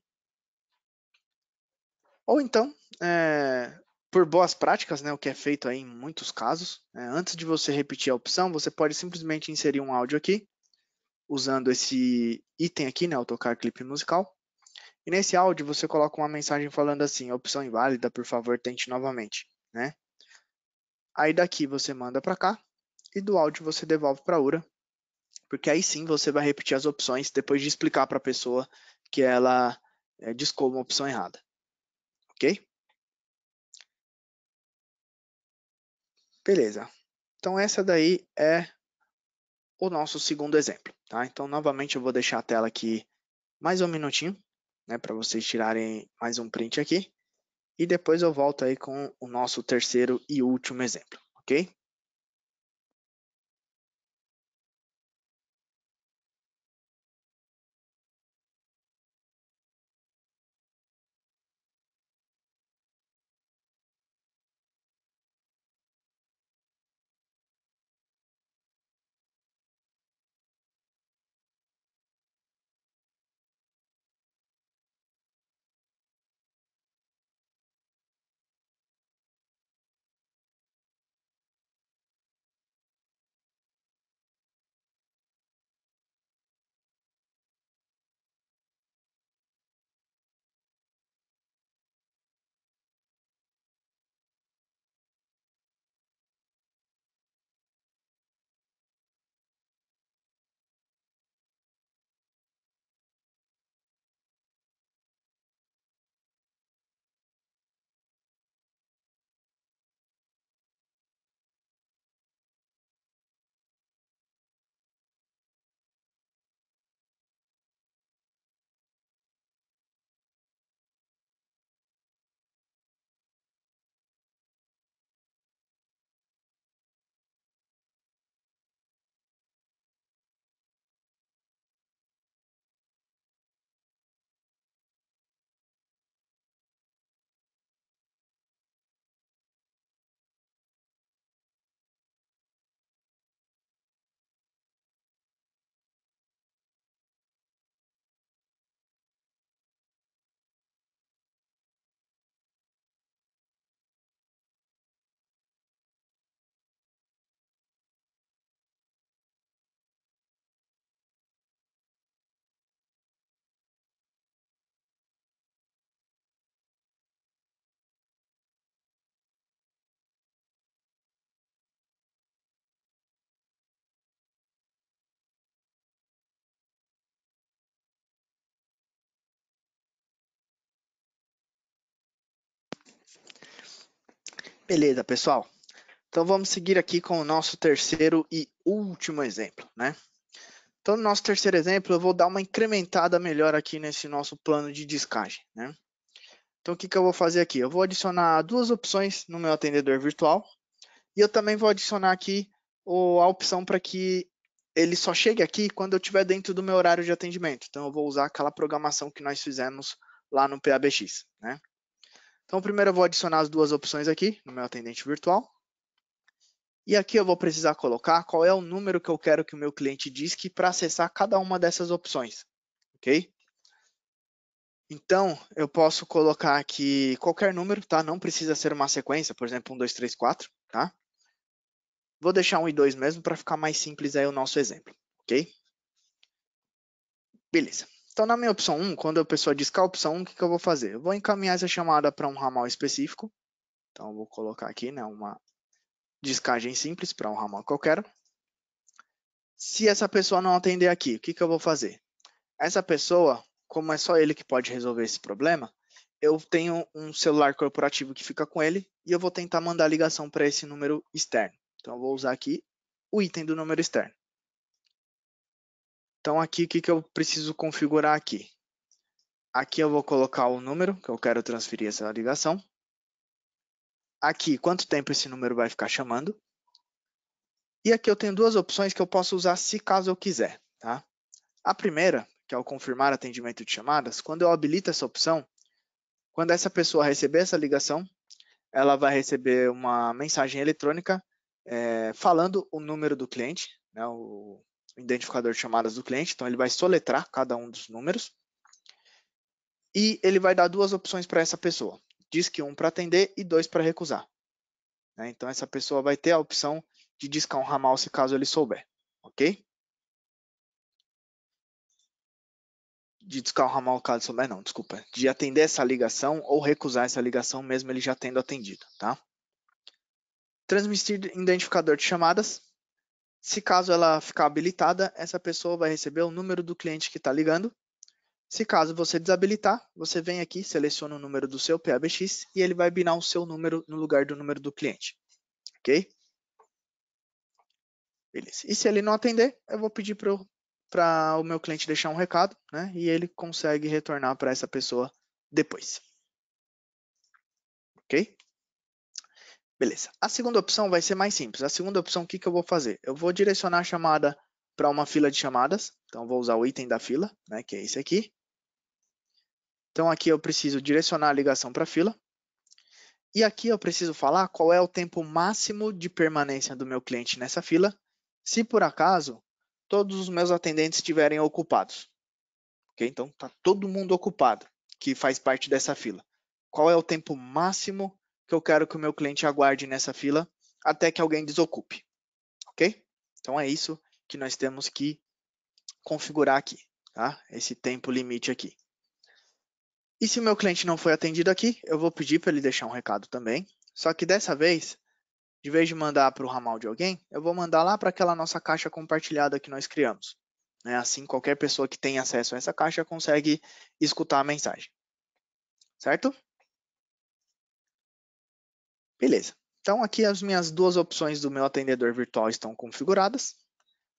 Ou então, é, por boas práticas, né, o que é feito aí em muitos casos. Né, antes de você repetir a opção, você pode simplesmente inserir um áudio aqui, usando esse item aqui, né, AutoCAD clipe Musical. E nesse áudio você coloca uma mensagem falando assim, opção inválida, por favor, tente novamente, né? Aí daqui você manda para cá e do áudio você devolve para a URA, porque aí sim você vai repetir as opções depois de explicar para a pessoa que ela é, discou uma opção errada, ok? Beleza. Então, essa daí é o nosso segundo exemplo. Tá? Então, novamente, eu vou deixar a tela aqui mais um minutinho, né, para vocês tirarem mais um print aqui. E depois eu volto aí com o nosso terceiro e último exemplo, ok? Beleza, pessoal. Então vamos seguir aqui com o nosso terceiro e último exemplo, né? Então, no nosso terceiro exemplo, eu vou dar uma incrementada melhor aqui nesse nosso plano de descagem, né? Então, o que, que eu vou fazer aqui? Eu vou adicionar duas opções no meu atendedor virtual e eu também vou adicionar aqui a opção para que ele só chegue aqui quando eu estiver dentro do meu horário de atendimento. Então, eu vou usar aquela programação que nós fizemos lá no PABX, né? Então, primeiro eu vou adicionar as duas opções aqui no meu atendente virtual. E aqui eu vou precisar colocar qual é o número que eu quero que o meu cliente disque para acessar cada uma dessas opções, ok? Então, eu posso colocar aqui qualquer número, tá? Não precisa ser uma sequência, por exemplo, 1, 2, 3, 4, tá? Vou deixar 1 e 2 mesmo para ficar mais simples aí o nosso exemplo, ok? Beleza. Então, na minha opção 1, quando a pessoa diz qual opção 1, o que, que eu vou fazer? Eu vou encaminhar essa chamada para um ramal específico. Então, eu vou colocar aqui né, uma descagem simples para um ramal qualquer. Se essa pessoa não atender aqui, o que, que eu vou fazer? Essa pessoa, como é só ele que pode resolver esse problema, eu tenho um celular corporativo que fica com ele e eu vou tentar mandar ligação para esse número externo. Então, eu vou usar aqui o item do número externo. Então aqui o que, que eu preciso configurar aqui? Aqui eu vou colocar o número que eu quero transferir essa ligação. Aqui, quanto tempo esse número vai ficar chamando. E aqui eu tenho duas opções que eu posso usar se caso eu quiser. Tá? A primeira, que é o confirmar atendimento de chamadas, quando eu habilito essa opção, quando essa pessoa receber essa ligação, ela vai receber uma mensagem eletrônica é, falando o número do cliente, né, o, identificador de chamadas do cliente, então ele vai soletrar cada um dos números e ele vai dar duas opções para essa pessoa. Diz que um para atender e dois para recusar. Né? Então essa pessoa vai ter a opção de discar um ramal se caso ele souber, ok? De discar um ramal caso souber, não, desculpa. De atender essa ligação ou recusar essa ligação mesmo ele já tendo atendido, tá? Transmitir identificador de chamadas, se caso ela ficar habilitada, essa pessoa vai receber o número do cliente que está ligando. Se caso você desabilitar, você vem aqui, seleciona o número do seu PABX e ele vai binar o seu número no lugar do número do cliente. Ok? Beleza. E se ele não atender, eu vou pedir para o meu cliente deixar um recado, né? E ele consegue retornar para essa pessoa depois. Ok? Beleza. A segunda opção vai ser mais simples. A segunda opção, o que, que eu vou fazer? Eu vou direcionar a chamada para uma fila de chamadas. Então, vou usar o item da fila, né, que é esse aqui. Então, aqui eu preciso direcionar a ligação para a fila. E aqui eu preciso falar qual é o tempo máximo de permanência do meu cliente nessa fila, se por acaso todos os meus atendentes estiverem ocupados. Okay? Então, está todo mundo ocupado que faz parte dessa fila. Qual é o tempo máximo que eu quero que o meu cliente aguarde nessa fila até que alguém desocupe. Ok? Então é isso que nós temos que configurar aqui, tá? Esse tempo limite aqui. E se o meu cliente não foi atendido aqui, eu vou pedir para ele deixar um recado também. Só que dessa vez, de vez de mandar para o ramal de alguém, eu vou mandar lá para aquela nossa caixa compartilhada que nós criamos. Né? Assim, qualquer pessoa que tem acesso a essa caixa consegue escutar a mensagem. Certo? Beleza. Então, aqui as minhas duas opções do meu atendedor virtual estão configuradas.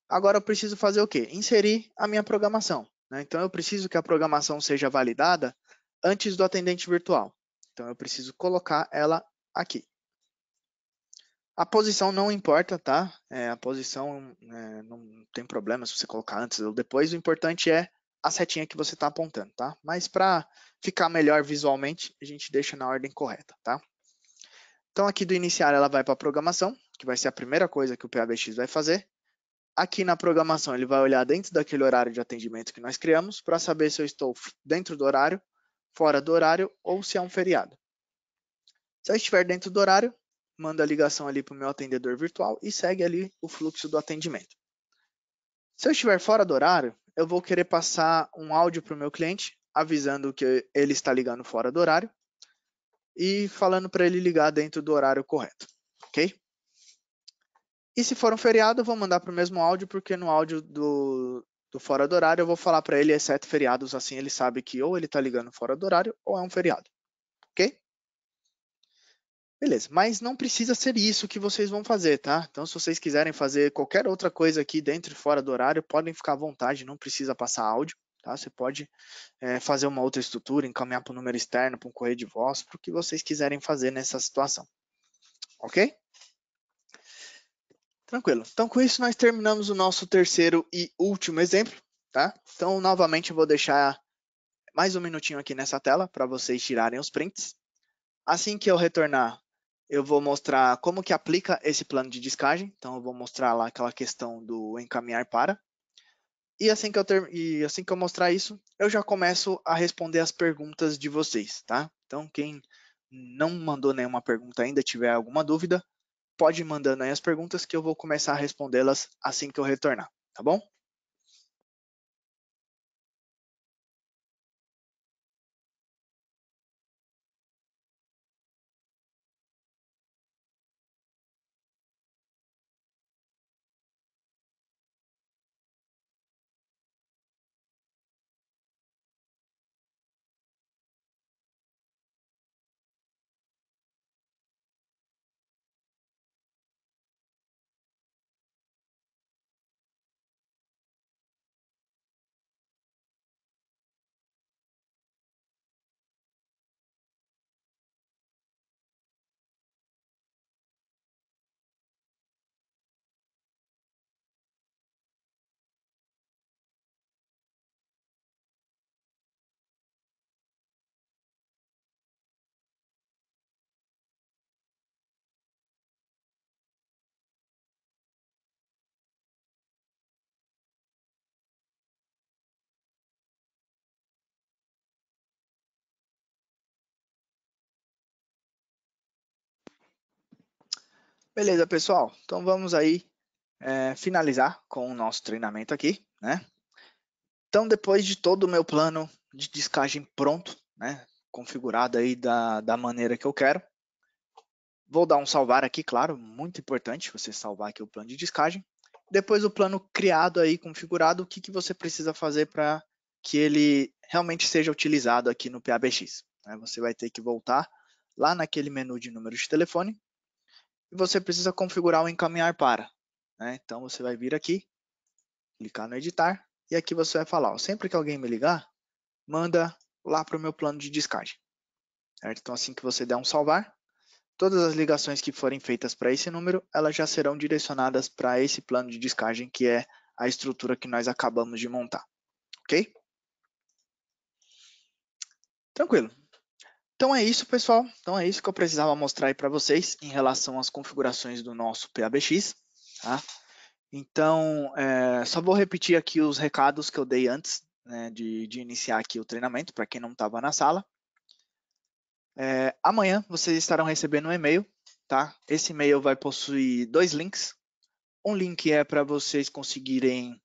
Agora eu preciso fazer o quê? Inserir a minha programação. Né? Então, eu preciso que a programação seja validada antes do atendente virtual. Então, eu preciso colocar ela aqui. A posição não importa, tá? É, a posição é, não tem problema se você colocar antes ou depois. O importante é a setinha que você está apontando, tá? Mas para ficar melhor visualmente, a gente deixa na ordem correta, tá? Então aqui do iniciar ela vai para a programação, que vai ser a primeira coisa que o PABX vai fazer. Aqui na programação ele vai olhar dentro daquele horário de atendimento que nós criamos para saber se eu estou dentro do horário, fora do horário ou se é um feriado. Se eu estiver dentro do horário, manda a ligação ali para o meu atendedor virtual e segue ali o fluxo do atendimento. Se eu estiver fora do horário, eu vou querer passar um áudio para o meu cliente avisando que ele está ligando fora do horário e falando para ele ligar dentro do horário correto, ok? E se for um feriado, eu vou mandar para o mesmo áudio, porque no áudio do, do fora do horário eu vou falar para ele, exceto feriados, assim ele sabe que ou ele está ligando fora do horário ou é um feriado, ok? Beleza, mas não precisa ser isso que vocês vão fazer, tá? Então, se vocês quiserem fazer qualquer outra coisa aqui dentro e fora do horário, podem ficar à vontade, não precisa passar áudio. Tá? Você pode é, fazer uma outra estrutura, encaminhar para um número externo, para um correio de voz, para o que vocês quiserem fazer nessa situação. Ok? Tranquilo. Então, com isso, nós terminamos o nosso terceiro e último exemplo. Tá? Então, novamente, eu vou deixar mais um minutinho aqui nessa tela para vocês tirarem os prints. Assim que eu retornar, eu vou mostrar como que aplica esse plano de descagem. Então, eu vou mostrar lá aquela questão do encaminhar para. E assim, que eu ter... e assim que eu mostrar isso, eu já começo a responder as perguntas de vocês, tá? Então, quem não mandou nenhuma pergunta ainda, tiver alguma dúvida, pode ir mandando aí as perguntas que eu vou começar a respondê-las assim que eu retornar, tá bom? Beleza, pessoal. Então vamos aí é, finalizar com o nosso treinamento aqui, né? Então, depois de todo o meu plano de descagem pronto, né? Configurado aí da, da maneira que eu quero. Vou dar um salvar aqui, claro, muito importante você salvar aqui o plano de descagem. Depois o plano criado aí, configurado, o que, que você precisa fazer para que ele realmente seja utilizado aqui no PABX. Né? Você vai ter que voltar lá naquele menu de número de telefone, e você precisa configurar o encaminhar para. Né? Então, você vai vir aqui, clicar no editar, e aqui você vai falar, ó, sempre que alguém me ligar, manda lá para o meu plano de descarte. Certo? Então, assim que você der um salvar, todas as ligações que forem feitas para esse número, elas já serão direcionadas para esse plano de descagem, que é a estrutura que nós acabamos de montar. Ok? Tranquilo. Então é isso, pessoal. Então é isso que eu precisava mostrar aí para vocês em relação às configurações do nosso PABX. Tá? Então, é, só vou repetir aqui os recados que eu dei antes né, de, de iniciar aqui o treinamento, para quem não estava na sala. É, amanhã vocês estarão recebendo um e-mail, tá? Esse e-mail vai possuir dois links. Um link é para vocês conseguirem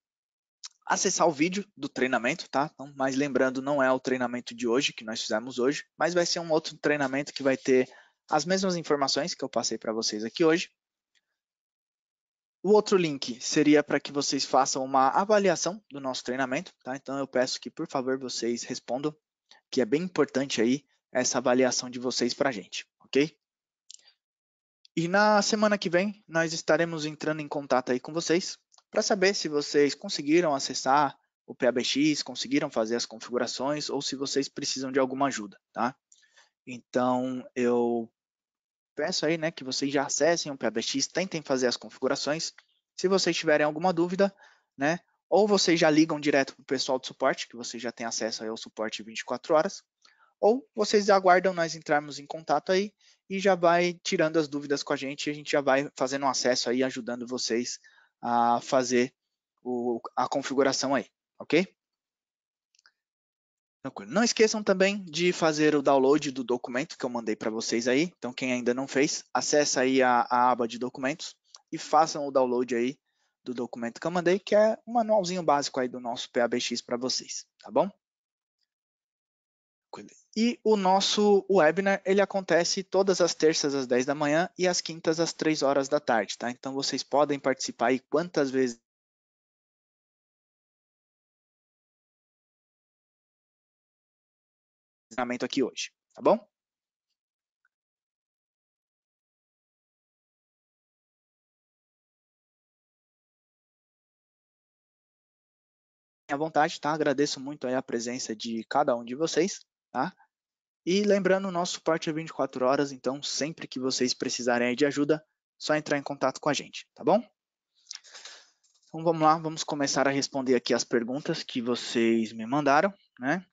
acessar o vídeo do treinamento, tá? Então, mas lembrando, não é o treinamento de hoje que nós fizemos hoje, mas vai ser um outro treinamento que vai ter as mesmas informações que eu passei para vocês aqui hoje. O outro link seria para que vocês façam uma avaliação do nosso treinamento, tá? Então eu peço que, por favor, vocês respondam, que é bem importante aí essa avaliação de vocês para a gente, ok? E na semana que vem, nós estaremos entrando em contato aí com vocês para saber se vocês conseguiram acessar o PABX, conseguiram fazer as configurações ou se vocês precisam de alguma ajuda, tá? Então, eu peço aí, né, que vocês já acessem o PABX, tentem fazer as configurações. Se vocês tiverem alguma dúvida, né, ou vocês já ligam direto para o pessoal de suporte, que vocês já têm acesso aí ao suporte 24 horas, ou vocês aguardam nós entrarmos em contato aí e já vai tirando as dúvidas com a gente, a gente já vai fazendo acesso aí, ajudando vocês a fazer o, a configuração aí, ok? Não esqueçam também de fazer o download do documento que eu mandei para vocês aí. Então, quem ainda não fez, acessa aí a, a, aba de documentos e façam o download aí do documento que eu mandei, que é um manualzinho básico aí do nosso PABX para vocês, tá bom? E o nosso webinar, ele acontece todas as terças às 10 da manhã e às quintas às 3 horas da tarde, tá? Então vocês podem participar aí quantas vezes treinamento aqui hoje, tá bom? à vontade, tá? Agradeço muito aí a presença de cada um de vocês, tá? E lembrando, o nosso suporte é 24 horas, então sempre que vocês precisarem de ajuda, só entrar em contato com a gente, tá bom? Então vamos lá, vamos começar a responder aqui as perguntas que vocês me mandaram, né?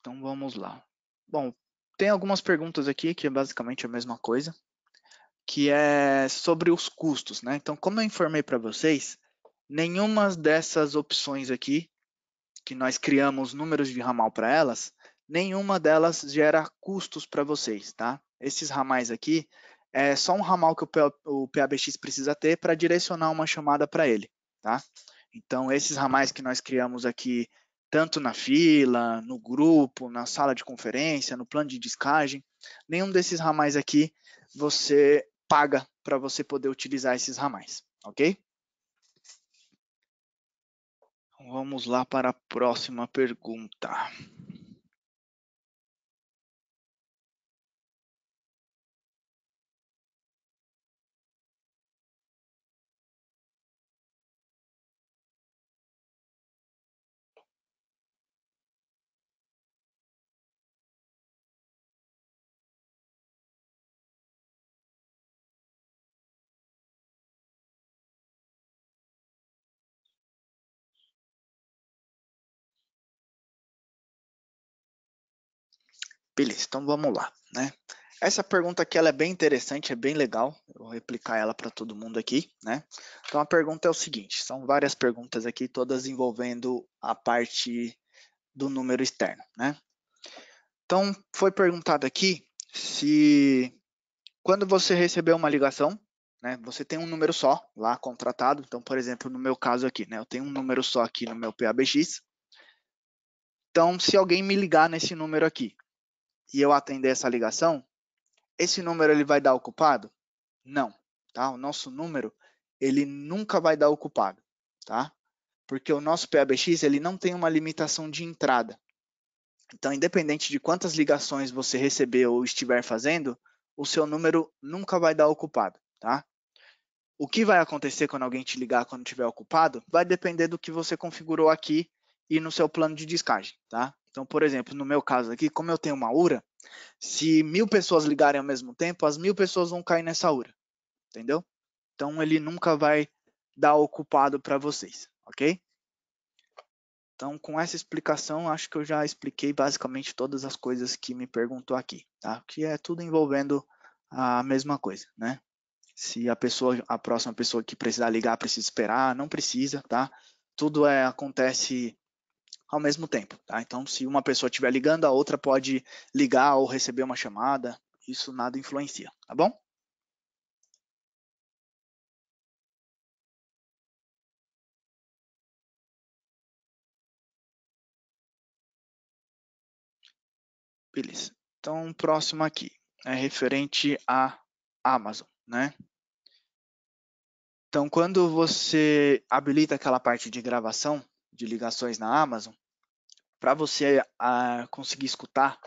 Então vamos lá. Bom, tem algumas perguntas aqui que é basicamente a mesma coisa, que é sobre os custos, né? Então, como eu informei para vocês, nenhuma dessas opções aqui que nós criamos números de ramal para elas, nenhuma delas gera custos para vocês, tá? Esses ramais aqui é só um ramal que o PABX precisa ter para direcionar uma chamada para ele, tá? Então, esses ramais que nós criamos aqui, tanto na fila, no grupo, na sala de conferência, no plano de descagem, nenhum desses ramais aqui você paga para você poder utilizar esses ramais, ok? Vamos lá para a próxima pergunta. Beleza, então vamos lá, né? Essa pergunta aqui ela é bem interessante, é bem legal. Eu vou replicar ela para todo mundo aqui, né? Então a pergunta é o seguinte: são várias perguntas aqui, todas envolvendo a parte do número externo, né? Então foi perguntado aqui se quando você recebeu uma ligação, né? Você tem um número só lá contratado. Então, por exemplo, no meu caso aqui, né? Eu tenho um número só aqui no meu PABX. Então, se alguém me ligar nesse número aqui, e eu atender essa ligação, esse número ele vai dar ocupado? Não, tá? O nosso número ele nunca vai dar ocupado, tá? Porque o nosso PABX ele não tem uma limitação de entrada. Então, independente de quantas ligações você receber ou estiver fazendo, o seu número nunca vai dar ocupado, tá? O que vai acontecer quando alguém te ligar quando estiver ocupado vai depender do que você configurou aqui e no seu plano de descarte, tá? Então, por exemplo, no meu caso aqui, como eu tenho uma URA, se mil pessoas ligarem ao mesmo tempo, as mil pessoas vão cair nessa URA, entendeu? Então, ele nunca vai dar ocupado para vocês, ok? Então, com essa explicação, acho que eu já expliquei basicamente todas as coisas que me perguntou aqui, tá? Que é tudo envolvendo a mesma coisa, né? Se a pessoa, a próxima pessoa que precisar ligar precisa esperar, não precisa, tá? Tudo é, acontece ao mesmo tempo. Tá? Então, se uma pessoa estiver ligando, a outra pode ligar ou receber uma chamada. Isso nada influencia, tá bom? Beleza. Então, próximo aqui é referente à Amazon, né? Então, quando você habilita aquela parte de gravação de ligações na Amazon, para você ah, conseguir escutar,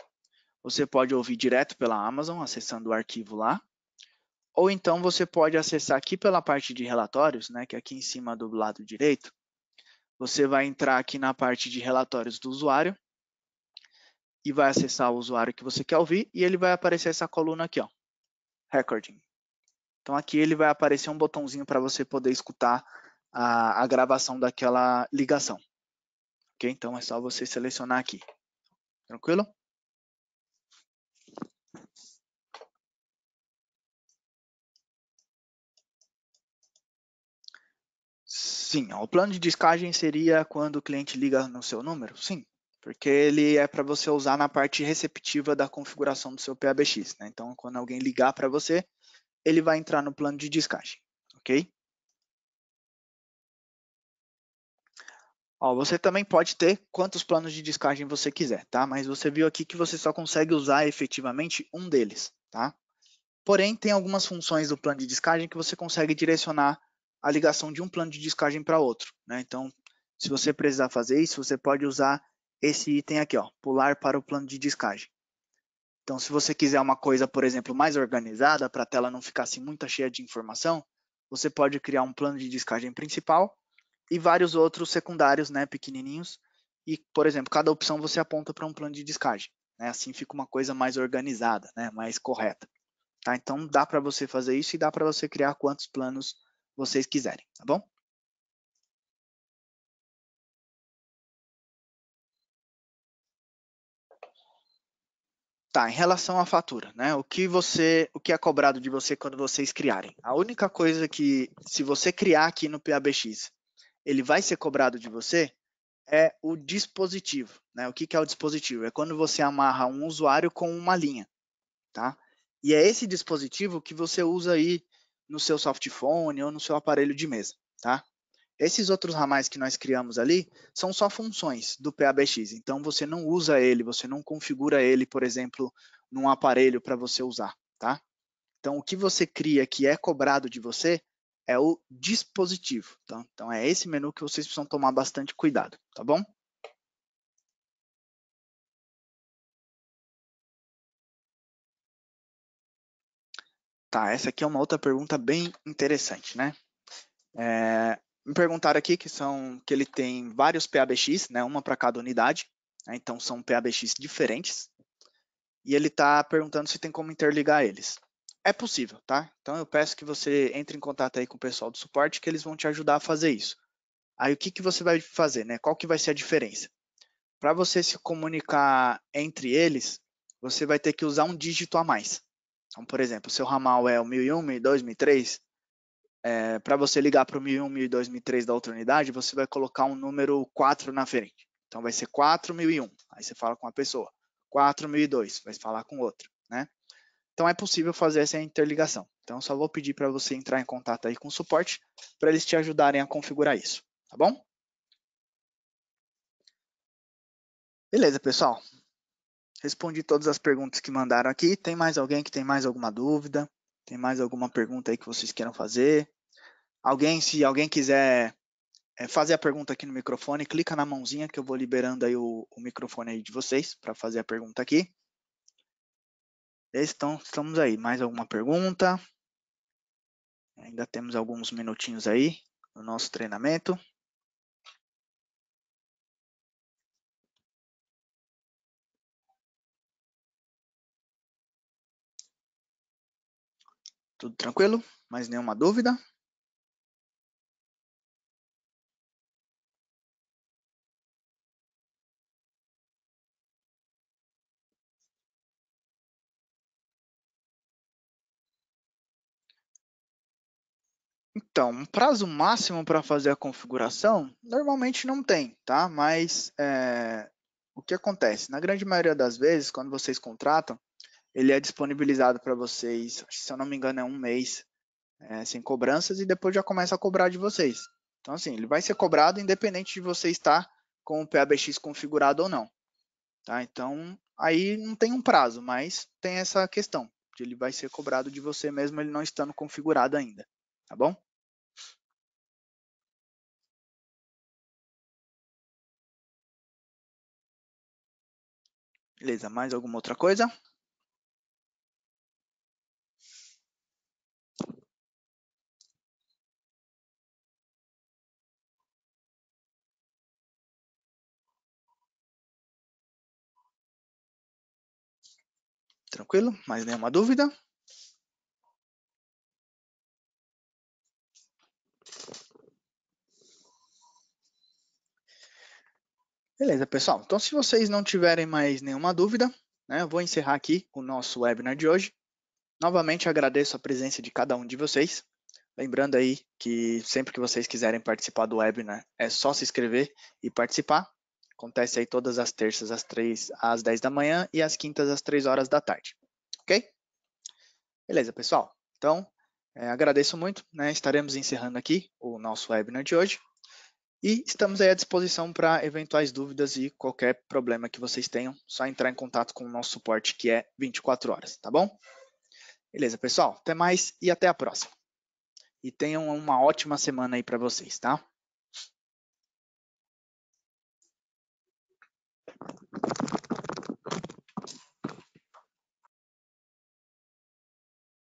você pode ouvir direto pela Amazon, acessando o arquivo lá. Ou então você pode acessar aqui pela parte de relatórios, né, que é aqui em cima do lado direito. Você vai entrar aqui na parte de relatórios do usuário e vai acessar o usuário que você quer ouvir e ele vai aparecer essa coluna aqui, ó, Recording. Então aqui ele vai aparecer um botãozinho para você poder escutar a, a gravação daquela ligação. Ok? Então é só você selecionar aqui. Tranquilo? Sim, o plano de descagem seria quando o cliente liga no seu número? Sim, porque ele é para você usar na parte receptiva da configuração do seu PABX. Né? Então, quando alguém ligar para você, ele vai entrar no plano de descagem, ok? Ó, você também pode ter quantos planos de descagem você quiser, tá? Mas você viu aqui que você só consegue usar efetivamente um deles, tá? Porém, tem algumas funções do plano de descagem que você consegue direcionar a ligação de um plano de descagem para outro, né? Então, se você precisar fazer isso, você pode usar esse item aqui, ó, pular para o plano de descagem. Então, se você quiser uma coisa, por exemplo, mais organizada, para a tela não ficar assim muito cheia de informação, você pode criar um plano de descagem principal e vários outros secundários, né, pequenininhos. E, por exemplo, cada opção você aponta para um plano de descarte. Né? Assim fica uma coisa mais organizada, né, mais correta. Tá? Então dá para você fazer isso e dá para você criar quantos planos vocês quiserem, tá bom? Tá, em relação à fatura, né? O que você, o que é cobrado de você quando vocês criarem? A única coisa que, se você criar aqui no PABX ele vai ser cobrado de você é o dispositivo. Né? O que, que é o dispositivo? É quando você amarra um usuário com uma linha. Tá? E é esse dispositivo que você usa aí no seu softphone ou no seu aparelho de mesa. Tá? Esses outros ramais que nós criamos ali são só funções do PABX. Então, você não usa ele, você não configura ele, por exemplo, num aparelho para você usar. Tá? Então, o que você cria que é cobrado de você é o dispositivo, tá? Então é esse menu que vocês precisam tomar bastante cuidado, tá bom? Tá, essa aqui é uma outra pergunta bem interessante, né? É, me perguntaram aqui que são que ele tem vários PABX, né? Uma para cada unidade, né? então são PABX diferentes. E ele está perguntando se tem como interligar eles. É possível, tá? Então eu peço que você entre em contato aí com o pessoal do suporte que eles vão te ajudar a fazer isso. Aí o que, que você vai fazer, né? Qual que vai ser a diferença? Para você se comunicar entre eles, você vai ter que usar um dígito a mais. Então, por exemplo, seu ramal é o 1001, 1002, 1003, é, para você ligar para o 1001, 1002, 1003 da outra unidade, você vai colocar um número 4 na frente. Então vai ser 4001, aí você fala com uma pessoa. 4002, vai falar com outra, né? Então é possível fazer essa interligação. Então só vou pedir para você entrar em contato aí com o suporte para eles te ajudarem a configurar isso, tá bom? Beleza, pessoal. Respondi todas as perguntas que mandaram aqui. Tem mais alguém que tem mais alguma dúvida? Tem mais alguma pergunta aí que vocês queiram fazer? Alguém, se alguém quiser é, fazer a pergunta aqui no microfone, clica na mãozinha que eu vou liberando aí o, o microfone aí de vocês para fazer a pergunta aqui. Então, estamos aí. Mais alguma pergunta? Ainda temos alguns minutinhos aí no nosso treinamento. Tudo tranquilo? Mais nenhuma dúvida? Então, um prazo máximo para fazer a configuração, normalmente não tem, tá? Mas é, o que acontece? Na grande maioria das vezes, quando vocês contratam, ele é disponibilizado para vocês, se eu não me engano, é um mês é, sem cobranças e depois já começa a cobrar de vocês. Então, assim, ele vai ser cobrado independente de você estar com o PABX configurado ou não. Tá? Então, aí não tem um prazo, mas tem essa questão. De ele vai ser cobrado de você mesmo ele não estando configurado ainda. Tá bom? Beleza, mais alguma outra coisa? Tranquilo? Mais nenhuma dúvida? Beleza, pessoal. Então, se vocês não tiverem mais nenhuma dúvida, né, eu vou encerrar aqui o nosso webinar de hoje. Novamente, agradeço a presença de cada um de vocês. Lembrando aí que sempre que vocês quiserem participar do webinar, é só se inscrever e participar. Acontece aí todas as terças às, 3, às 10 da manhã e às quintas às 3 horas da tarde. Ok? Beleza, pessoal. Então, é, agradeço muito. Né? Estaremos encerrando aqui o nosso webinar de hoje. E estamos aí à disposição para eventuais dúvidas e qualquer problema que vocês tenham, só entrar em contato com o nosso suporte que é 24 horas, tá bom? Beleza, pessoal? Até mais e até a próxima. E tenham uma ótima semana aí para vocês, tá?